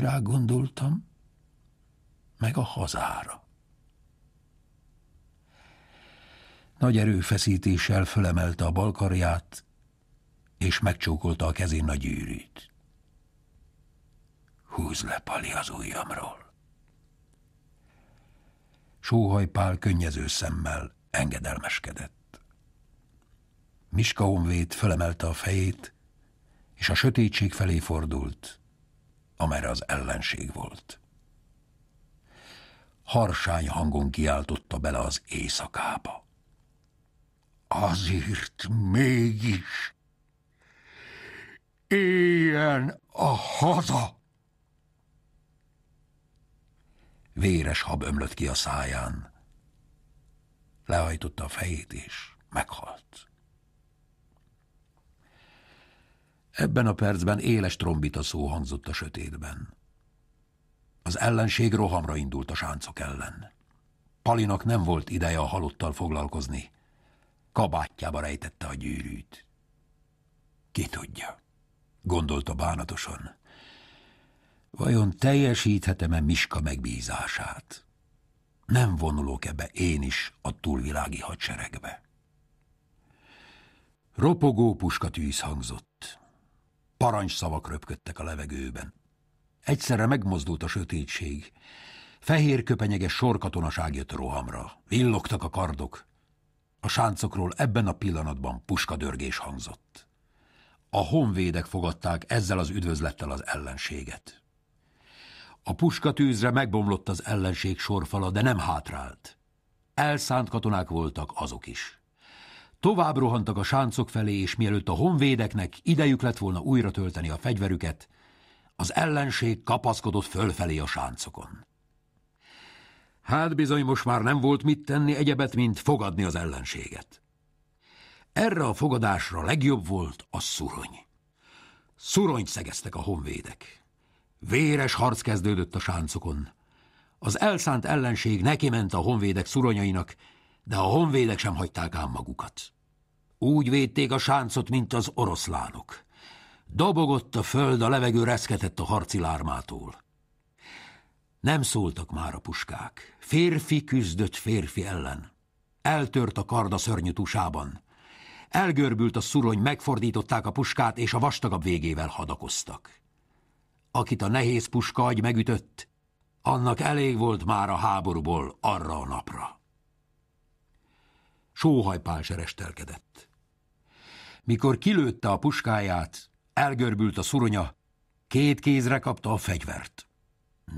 rá gondoltam, meg a hazára. Nagy erőfeszítéssel fölemelte a balkarját, és megcsókolta a kezén a gyűrűt. Húz le, Pali, az ujjamról. Sóhajpál könnyező szemmel engedelmeskedett. Miska Honvéd fölemelte a fejét, és a sötétség felé fordult, amerre az ellenség volt. Harsány hangon kiáltotta bele az éjszakába. Azért mégis éljen a haza! Véres hab ömlött ki a száján. Lehajtotta a fejét, és meghalt. Ebben a percben éles trombita szó hangzott a sötétben. Az ellenség rohamra indult a sáncok ellen. Palinak nem volt ideje a halottal foglalkozni. Kabátjába rejtette a gyűrűt. Ki tudja, gondolta bánatosan. Vajon teljesíthetem-e Miska megbízását? Nem vonulok ebbe én is a túlvilági hadseregbe. Ropogó puska tűz hangzott. Parancsszavak röpködtek a levegőben. Egyszerre megmozdult a sötétség. Fehér köpenyeges sorkatonaság jött rohamra. Villogtak a kardok. A sáncokról ebben a pillanatban puskadörgés hangzott. A honvédek fogadták ezzel az üdvözlettel az ellenséget. A puskatűzre megbomlott az ellenség sorfala, de nem hátrált. Elszánt katonák voltak azok is. Tovább rohantak a sáncok felé, és mielőtt a honvédeknek idejük lett volna újra tölteni a fegyverüket, az ellenség kapaszkodott fölfelé a sáncokon. Hát bizony most már nem volt mit tenni egyebet, mint fogadni az ellenséget. Erre a fogadásra legjobb volt a szurony. Szuronyt szegeztek a honvédek. Véres harc kezdődött a sáncokon. Az elszánt ellenség neki ment a honvédek szuronyainak, de a honvédek sem hagyták ám magukat. Úgy védték a sáncot, mint az oroszlánok. Dobogott a föld, a levegő reszketett a harci lármától. Nem szóltak már a puskák. Férfi küzdött férfi ellen. Eltört a kard a szörnyű tusában. Elgörbült a szurony, megfordították a puskát, és a vastagabb végével hadakoztak. Akit a nehéz puska agy megütött, annak elég volt már a háborúból arra a napra. Sóhajpál serestelkedett. Mikor kilőtte a puskáját, elgörbült a szuronya, két kézre kapta a fegyvert.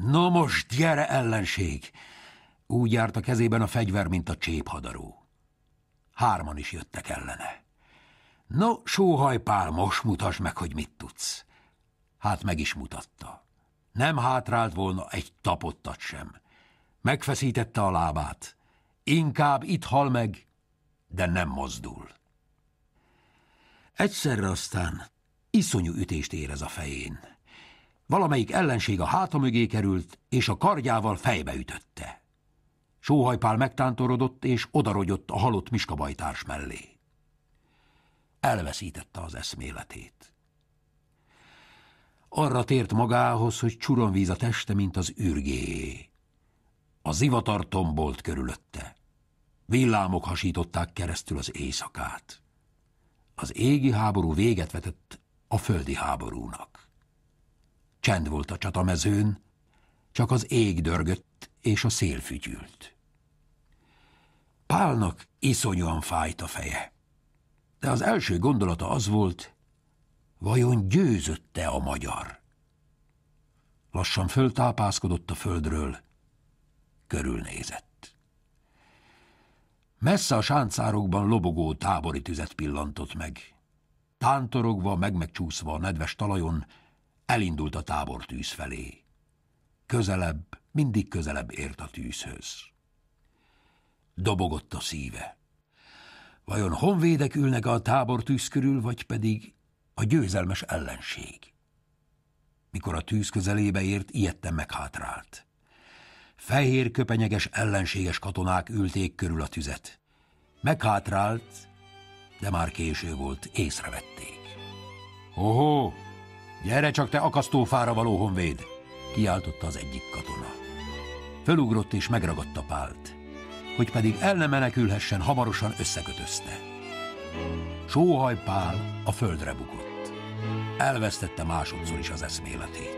Na most gyere, ellenség! Úgy járt a kezében a fegyver, mint a cséphadaró. Hárman is jöttek ellene. No, sóhajpál, most mutasd meg, hogy mit tudsz. Hát meg is mutatta. Nem hátrált volna egy tapottat sem. Megfeszítette a lábát. Inkább itt hal meg, de nem mozdul. Egyszerre aztán iszonyú ütést érez a fején. Valamelyik ellenség a háta mögé került, és a kardjával fejbe ütötte. Sóhajpál megtántorodott, és odarogyott a halott miskabajtárs mellé. Elveszítette az eszméletét. Arra tért magához, hogy csuronvíz a teste, mint az ürgé. A zivatar tombolt körülötte. Villámok hasították keresztül az éjszakát. Az égi háború véget vetett a földi háborúnak. Csend volt a csatamezőn, csak az ég dörgött és a szél fütyült. Pálnak iszonyúan fájt a feje, de az első gondolata az volt, vajon győzötte a magyar? Lassan föltápászkodott a földről, körülnézett. Messze a sáncárokban lobogó tábori tüzet pillantott meg. Tántorogva, megmegcsúszva a nedves talajon, elindult a tábor tűz felé. Közelebb, mindig közelebb ért a tűzhöz. Dobogott a szíve. Vajon honvédek ülnek a tábor tűz körül, vagy pedig a győzelmes ellenség? Mikor a tűz közelébe ért, ilyetten meghátrált fehér köpenyeges ellenséges katonák ülték körül a tüzet. Meghátrált, de már késő volt, észrevették. Hoho, gyere csak te akasztófára való honvéd, kiáltotta az egyik katona. Fölugrott és megragadta Pált, hogy pedig el ne menekülhessen, hamarosan összekötözte. Sóhaj Pál a földre bukott. Elvesztette másodszor is az eszméletét.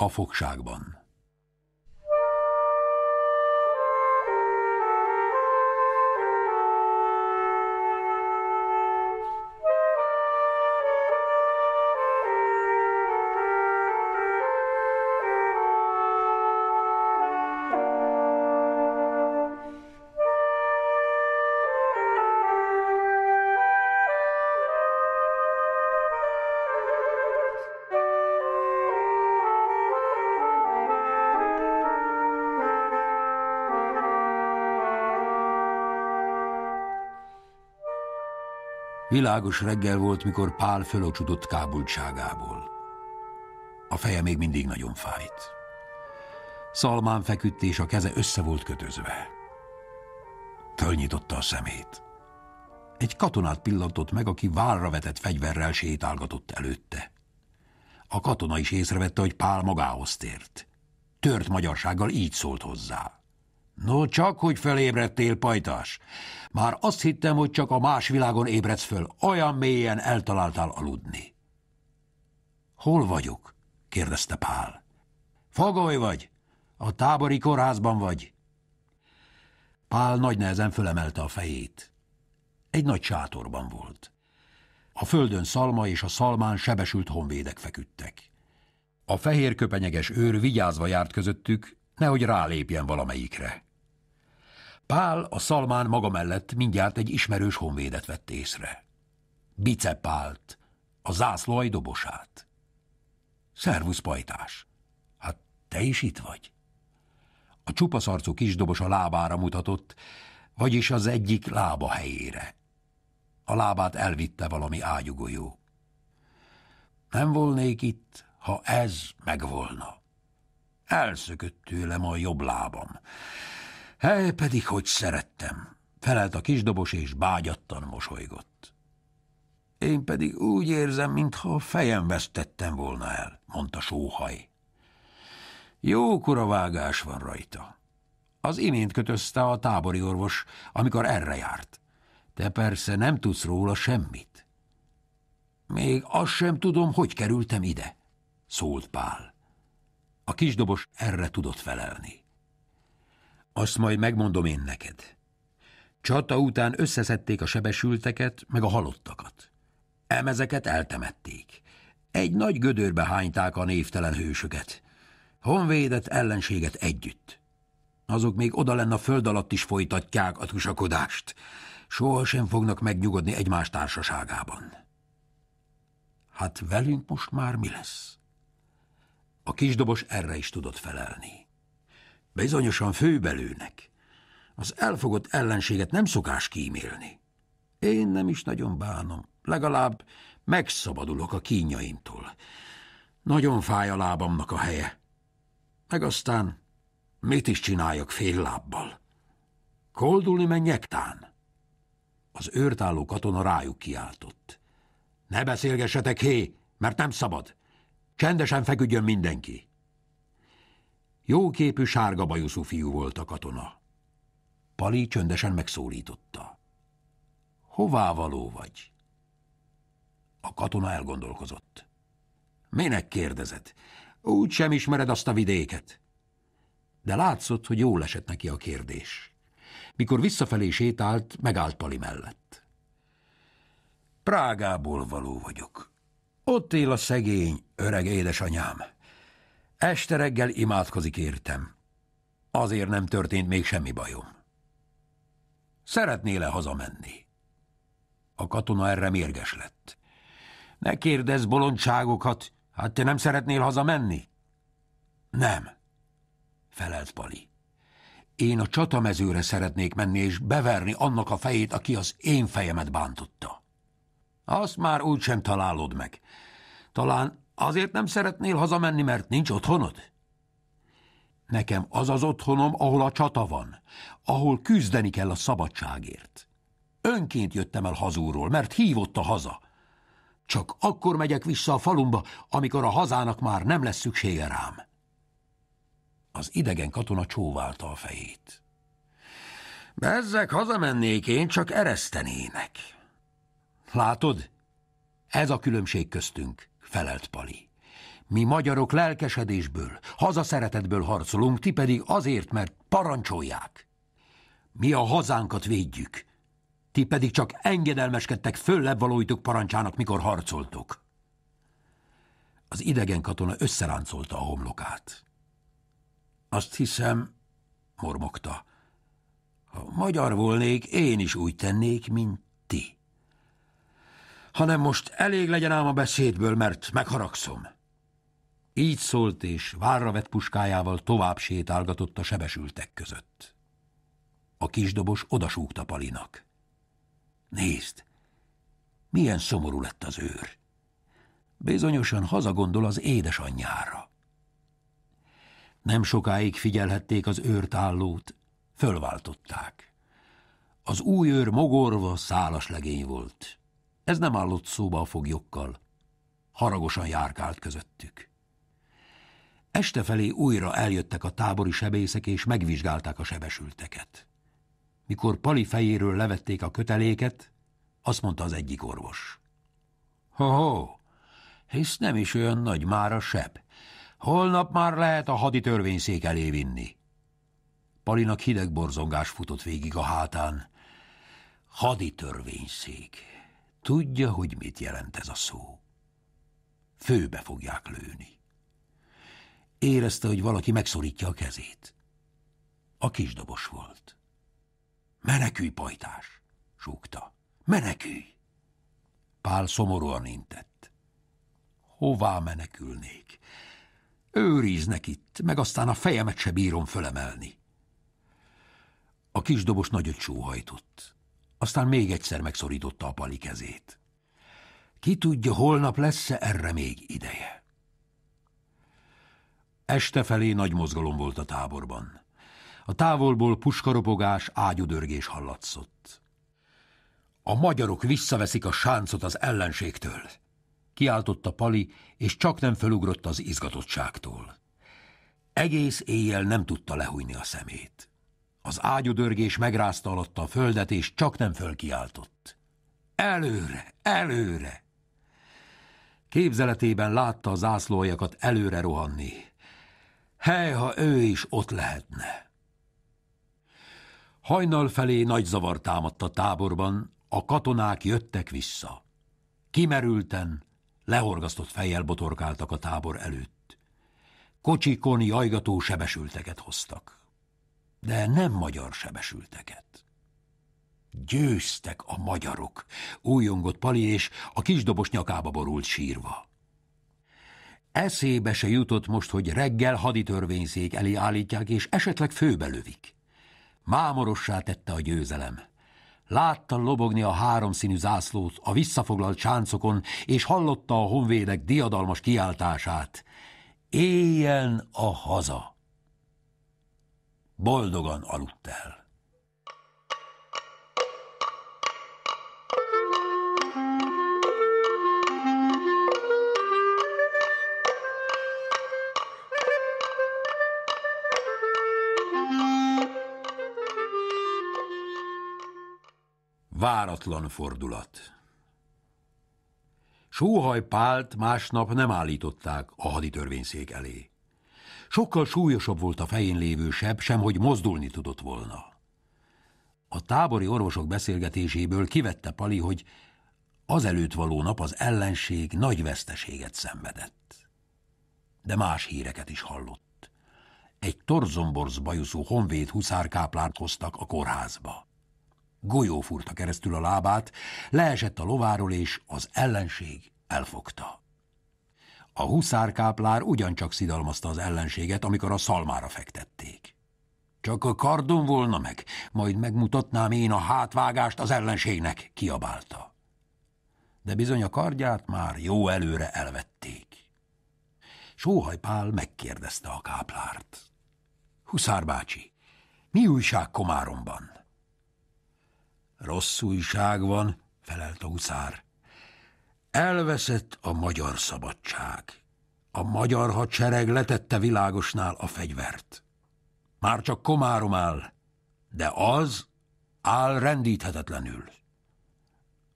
A fogságban Világos reggel volt, mikor Pál fölocsudott kábultságából. A feje még mindig nagyon fájt. Szalmán feküdt, és a keze össze volt kötözve. Fölnyitotta a szemét. Egy katonát pillantott meg, aki válra vetett fegyverrel sétálgatott előtte. A katona is észrevette, hogy Pál magához tért. Tört magyarsággal így szólt hozzá. No, csak hogy felébredtél, pajtás. Már azt hittem, hogy csak a más világon ébredsz föl. Olyan mélyen eltaláltál aludni. Hol vagyok? kérdezte Pál. Fogoly vagy! A tábori kórházban vagy. Pál nagy nehezen fölemelte a fejét. Egy nagy sátorban volt. A földön szalma és a szalmán sebesült honvédek feküdtek. A fehér köpenyeges őr vigyázva járt közöttük, nehogy rálépjen valamelyikre. Pál a szalmán maga mellett mindjárt egy ismerős honvédet vett észre. Bicepált, a zászlóaj dobosát. Szervusz, pajtás! Hát te is itt vagy? A csupaszarcú kisdobos a lábára mutatott, vagyis az egyik lába helyére. A lábát elvitte valami ágyugójó. Nem volnék itt, ha ez megvolna. Elszökött tőlem a jobb lábam. Hely pedig hogy szerettem, felelt a kisdobos és bágyattan mosolygott. Én pedig úgy érzem, mintha a fejem vesztettem volna el, mondta sóhaj. Jókora vágás van rajta. Az imént kötözte a tábori orvos, amikor erre járt. Te persze nem tudsz róla semmit. Még azt sem tudom, hogy kerültem ide, szólt Pál. A kisdobos erre tudott felelni. Azt majd megmondom én neked. Csata után összeszedték a sebesülteket, meg a halottakat. Emezeket eltemették. Egy nagy gödörbe hányták a névtelen hősöket. Honvédet, ellenséget együtt. Azok még oda lenne a föld alatt is folytatják a tusakodást. Sohasem fognak megnyugodni egymás társaságában. Hát velünk most már mi lesz? A kisdobos erre is tudott felelni bizonyosan főbelőnek. Az elfogott ellenséget nem szokás kímélni. Én nem is nagyon bánom. Legalább megszabadulok a kínjaimtól. Nagyon fáj a lábamnak a helye. Meg aztán mit is csináljak fél lábbal? Koldulni menjek tán? Az őrtálló katona rájuk kiáltott. Ne beszélgessetek, hé, mert nem szabad. Csendesen feküdjön mindenki. Jóképű sárga bajuszú fiú volt a katona. Pali csöndesen megszólította. Hová való vagy? A katona elgondolkozott. Minek kérdezed? Úgy sem ismered azt a vidéket. De látszott, hogy jól esett neki a kérdés. Mikor visszafelé sétált, megállt Pali mellett. Prágából való vagyok. Ott él a szegény, öreg édesanyám. Este reggel imádkozik értem. Azért nem történt még semmi bajom. Szeretnél-e hazamenni? A katona erre mérges lett. Ne kérdezz bolondságokat, hát te nem szeretnél hazamenni? Nem, felelt Pali. Én a csatamezőre szeretnék menni és beverni annak a fejét, aki az én fejemet bántotta. Azt már úgysem találod meg. Talán Azért nem szeretnél hazamenni, mert nincs otthonod? Nekem az az otthonom, ahol a csata van, ahol küzdeni kell a szabadságért. Önként jöttem el hazúról, mert hívott a haza. Csak akkor megyek vissza a falumba, amikor a hazának már nem lesz szüksége rám. Az idegen katona csóválta a fejét. Bezzek, hazamennék én, csak eresztenének. Látod? Ez a különbség köztünk felelt Pali. Mi magyarok lelkesedésből, hazaszeretetből harcolunk, ti pedig azért, mert parancsolják. Mi a hazánkat védjük, ti pedig csak engedelmeskedtek föllebb valóitok parancsának, mikor harcoltok. Az idegen katona összeráncolta a homlokát. Azt hiszem, mormogta, ha magyar volnék, én is úgy tennék, mint ti hanem most elég legyen ám a beszédből, mert megharagszom. Így szólt, és várra vett puskájával tovább sétálgatott a sebesültek között. A kisdobos odasúgta Palinak. Nézd, milyen szomorú lett az őr. Bizonyosan hazagondol az édesanyjára. Nem sokáig figyelhették az őrt állót, fölváltották. Az új őr mogorva szálas legény volt. Ez nem állott szóba a foglyokkal. Haragosan járkált közöttük. Este felé újra eljöttek a tábori sebészek, és megvizsgálták a sebesülteket. Mikor Pali fejéről levették a köteléket, azt mondta az egyik orvos. Ho-ho, hisz nem is olyan nagy már a seb. Holnap már lehet a hadi törvényszék elé vinni. Palinak hideg borzongás futott végig a hátán. Hadi törvényszék. Tudja, hogy mit jelent ez a szó. Főbe fogják lőni. Érezte, hogy valaki megszorítja a kezét. A kisdobos volt. Menekülj, pajtás! súgta. Menekülj! Pál szomorúan intett. Hová menekülnék? Őriznek itt, meg aztán a fejemet se bírom fölemelni. A kisdobos nagyot sóhajtott. Aztán még egyszer megszorította a pali kezét. Ki tudja, holnap lesz-e erre még ideje? Este felé nagy mozgalom volt a táborban. A távolból puskaropogás, ágyudörgés hallatszott. A magyarok visszaveszik a sáncot az ellenségtől, kiáltotta Pali, és csak nem felugrott az izgatottságtól. Egész éjjel nem tudta lehújni a szemét. Az ágyudörgés megrázta alatta a földet, és csak nem fölkiáltott. Előre, előre! Képzeletében látta az ászlójakat előre rohanni. Hely, ha ő is ott lehetne. Hajnal felé nagy zavar támadt a táborban, a katonák jöttek vissza. Kimerülten, lehorgasztott fejjel botorkáltak a tábor előtt. Kocsikon jajgató sebesülteket hoztak de nem magyar sebesülteket. Győztek a magyarok, újongott Pali, és a kisdobos nyakába borult sírva. Eszébe se jutott most, hogy reggel haditörvényszék elé állítják, és esetleg főbelövik. Mámorossá tette a győzelem. Látta lobogni a háromszínű zászlót a visszafoglalt csáncokon, és hallotta a honvédek diadalmas kiáltását. Éljen a haza! Boldogan aludt el. Váratlan fordulat. Sóhaj Pált másnap nem állították a haditörvényszék elé. Sokkal súlyosabb volt a fején lévő seb, sem hogy mozdulni tudott volna. A tábori orvosok beszélgetéséből kivette Pali, hogy az előtt való nap az ellenség nagy veszteséget szenvedett. De más híreket is hallott. Egy torzomborz bajuszú honvéd huszárkáplárt hoztak a kórházba. Golyó furta keresztül a lábát, leesett a lováról, és az ellenség elfogta. A huszárkáplár ugyancsak szidalmazta az ellenséget, amikor a szalmára fektették. Csak a kardom volna meg, majd megmutatnám én a hátvágást az ellenségnek, kiabálta. De bizony a kardját már jó előre elvették. Sóhajpál megkérdezte a káplárt. Huszár bácsi, mi újság Komáromban? Rossz újság van, felelt a huszár. Elveszett a magyar szabadság. A magyar hadsereg letette világosnál a fegyvert. Már csak komárom áll, de az áll rendíthetetlenül.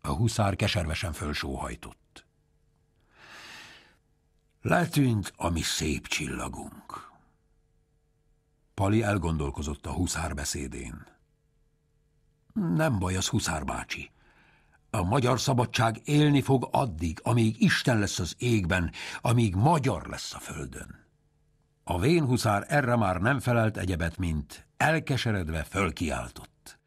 A huszár keservesen fölsóhajtott. Letűnt a mi szép csillagunk. Pali elgondolkozott a huszár beszédén. Nem baj az huszár bácsi. A magyar szabadság élni fog addig, amíg Isten lesz az égben, amíg magyar lesz a földön. A vénhuszár erre már nem felelt egyebet, mint elkeseredve fölkiáltott.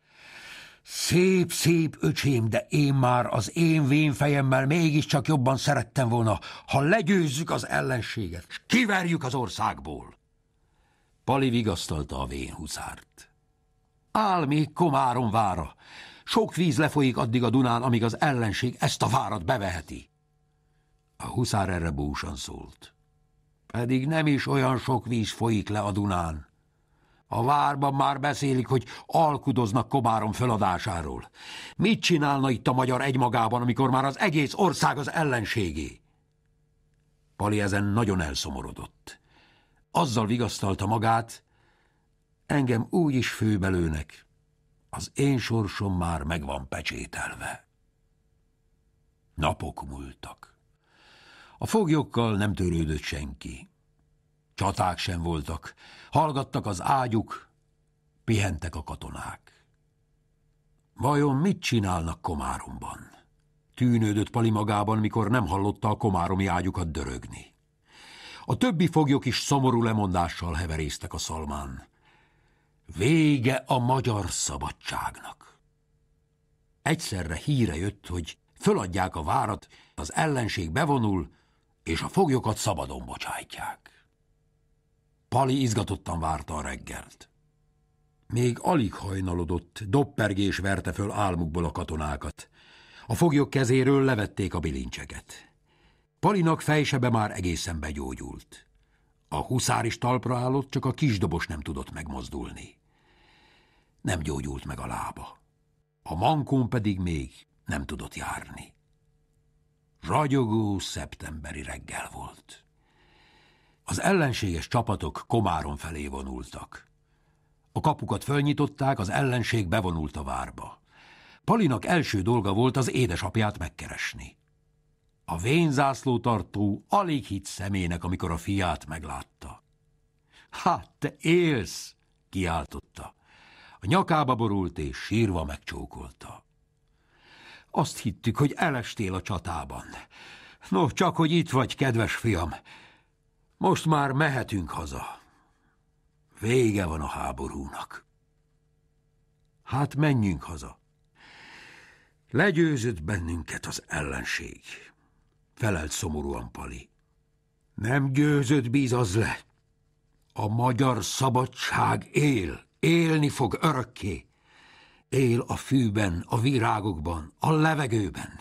Szép, szép öcsém, de én már az én fejemmel mégiscsak jobban szerettem volna, ha legyőzzük az ellenséget, és kiverjük az országból. Pali vigasztalta a vénhuszárt. Áll még vára, sok víz lefolyik addig a Dunán, amíg az ellenség ezt a várat beveheti. A huszár erre búsan szólt. Pedig nem is olyan sok víz folyik le a Dunán. A várban már beszélik, hogy alkudoznak Kobárom feladásáról. Mit csinálna itt a magyar egymagában, amikor már az egész ország az ellenségé? Pali ezen nagyon elszomorodott. Azzal vigasztalta magát, engem úgy is főbelőnek, az én sorsom már megvan pecsételve. Napok múltak. A foglyokkal nem törődött senki. Csaták sem voltak, hallgattak az ágyuk, pihentek a katonák. Vajon mit csinálnak Komáromban? Tűnődött Pali magában, mikor nem hallotta a komáromi ágyukat dörögni. A többi foglyok is szomorú lemondással heverésztek a szalmán. Vége a magyar szabadságnak. Egyszerre híre jött, hogy föladják a várat, az ellenség bevonul, és a foglyokat szabadon bocsájtják. Pali izgatottan várta a reggelt. Még alig hajnalodott, doppergés verte föl álmukból a katonákat. A foglyok kezéről levették a bilincseket. Palinak fejsebe már egészen begyógyult. A huszár is talpra állott, csak a kisdobos nem tudott megmozdulni. Nem gyógyult meg a lába. A mankón pedig még nem tudott járni. Ragyogó szeptemberi reggel volt. Az ellenséges csapatok komáron felé vonultak. A kapukat fölnyitották, az ellenség bevonult a várba. Palinak első dolga volt az édesapját megkeresni. A tartó alig hitt szemének, amikor a fiát meglátta. Hát, te élsz! kiáltotta. A nyakába borult és sírva megcsókolta. Azt hittük, hogy elestél a csatában. No, csak hogy itt vagy, kedves fiam. Most már mehetünk haza. Vége van a háborúnak. Hát menjünk haza. Legyőzött bennünket az ellenség felelt szomorúan Pali. Nem győzött az le. A magyar szabadság él, élni fog örökké. Él a fűben, a virágokban, a levegőben.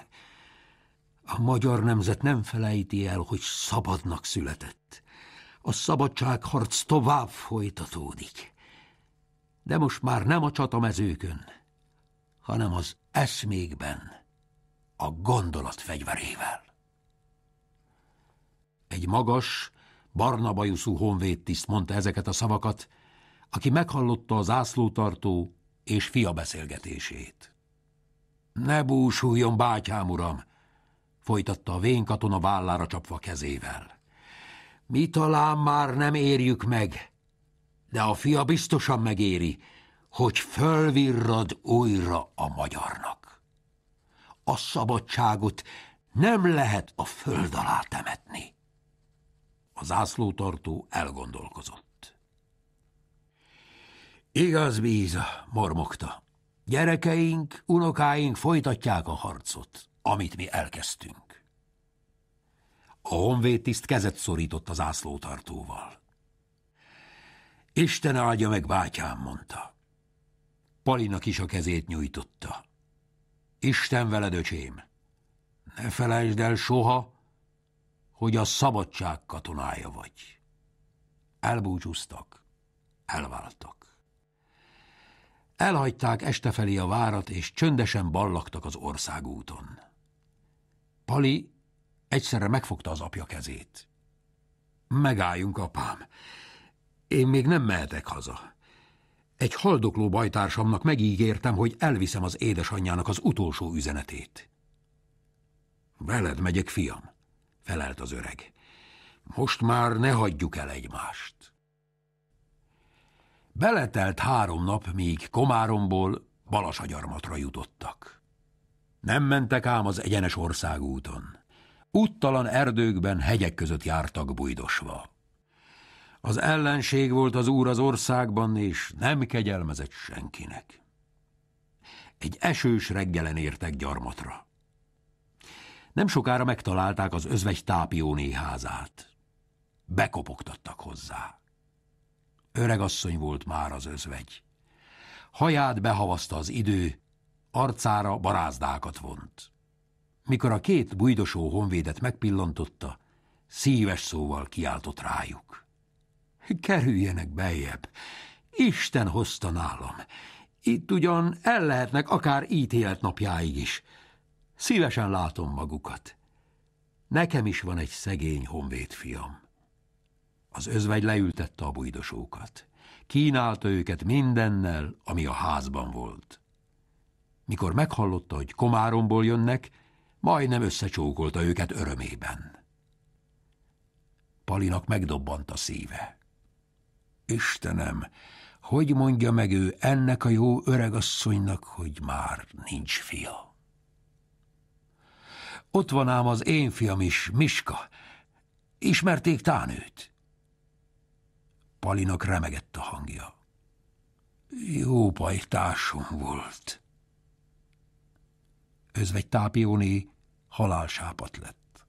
A magyar nemzet nem felejti el, hogy szabadnak született. A szabadságharc tovább folytatódik. De most már nem a csatamezőkön, hanem az eszmékben, a gondolat fegyverével. Egy magas, barna bajuszú honvédtiszt mondta ezeket a szavakat, aki meghallotta az zászlótartó és fia beszélgetését. Ne búsuljon, bátyám uram! folytatta a katona vállára csapva kezével. Mi talán már nem érjük meg, de a fia biztosan megéri, hogy fölvirrad újra a magyarnak. A szabadságot nem lehet a föld alá temetni. A zászlótartó elgondolkozott. Igaz, Bíza, mormogta. Gyerekeink, unokáink folytatják a harcot, amit mi elkezdtünk. A honvédtiszt kezet szorított az ászlótartóval. Isten áldja meg, bátyám, mondta. Palinak is a kezét nyújtotta. Isten veled, öcsém! Ne felejtsd el soha, hogy a szabadság katonája vagy. Elbúcsúztak, elváltak. Elhagyták este felé a várat, és csöndesen ballaktak az országúton. Pali egyszerre megfogta az apja kezét. Megálljunk, apám. Én még nem mehetek haza. Egy haldokló bajtársamnak megígértem, hogy elviszem az édesanyjának az utolsó üzenetét. Veled megyek, fiam felelt az öreg. Most már ne hagyjuk el egymást. Beletelt három nap, míg Komáromból Balasagyarmatra jutottak. Nem mentek ám az egyenes országúton. Úttalan erdőkben, hegyek között jártak bujdosva. Az ellenség volt az úr az országban, és nem kegyelmezett senkinek. Egy esős reggelen értek gyarmatra. Nem sokára megtalálták az özvegy tápióné házát. Bekopogtattak hozzá. Öregasszony volt már az özvegy. Haját behavazta az idő, arcára barázdákat vont. Mikor a két bujdosó honvédet megpillantotta, szíves szóval kiáltott rájuk. Kerüljenek bejebb, Isten hozta nálam. Itt ugyan el lehetnek akár ítélet napjáig is, Szívesen látom magukat. Nekem is van egy szegény honvéd fiam. Az özvegy leültette a bujdosókat. Kínálta őket mindennel, ami a házban volt. Mikor meghallotta, hogy Komáromból jönnek, majdnem összecsókolta őket örömében. Palinak megdobbant a szíve. Istenem, hogy mondja meg ő ennek a jó öregasszonynak, hogy már nincs fia? Ott van ám az én fiam is, Miska. Ismerték tán őt? Palinak remegett a hangja. Jó pajtásom volt. Özvegy Tápióné halálsápat lett.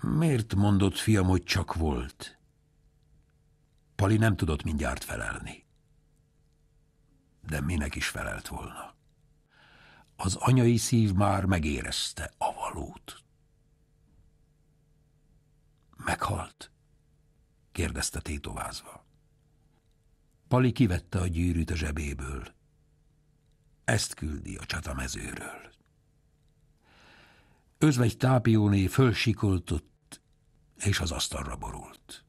Miért mondott fiam, hogy csak volt? Pali nem tudott mindjárt felelni. De minek is felelt volna? az anyai szív már megérezte a valót. Meghalt? kérdezte tétovázva. Pali kivette a gyűrűt a zsebéből. Ezt küldi a csatamezőről. Özvegy tápióné fölsikoltott, és az asztalra borult.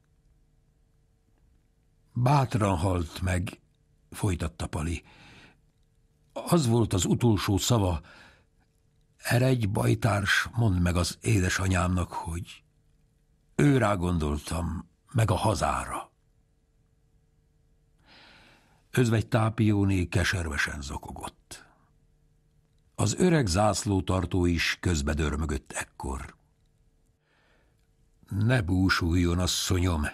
Bátran halt meg, folytatta Pali, az volt az utolsó szava, egy bajtárs, mondd meg az édesanyámnak, hogy ő rá gondoltam, meg a hazára. Özvegy Tápióné keservesen zokogott. Az öreg zászlótartó is közbedörmögött ekkor. Ne búsuljon, asszonyom!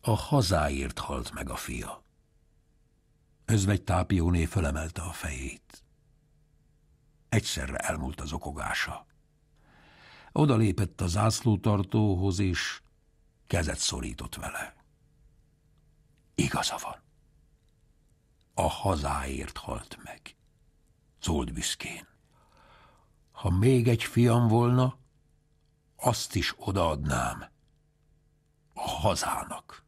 A hazáért halt meg a fia. Özvegy tápióné fölemelte a fejét. Egyszerre elmúlt az okogása. Oda lépett a zászlótartóhoz, és kezet szorított vele. Igaza van. A hazáért halt meg. Szólt büszkén. Ha még egy fiam volna, azt is odaadnám. A hazának.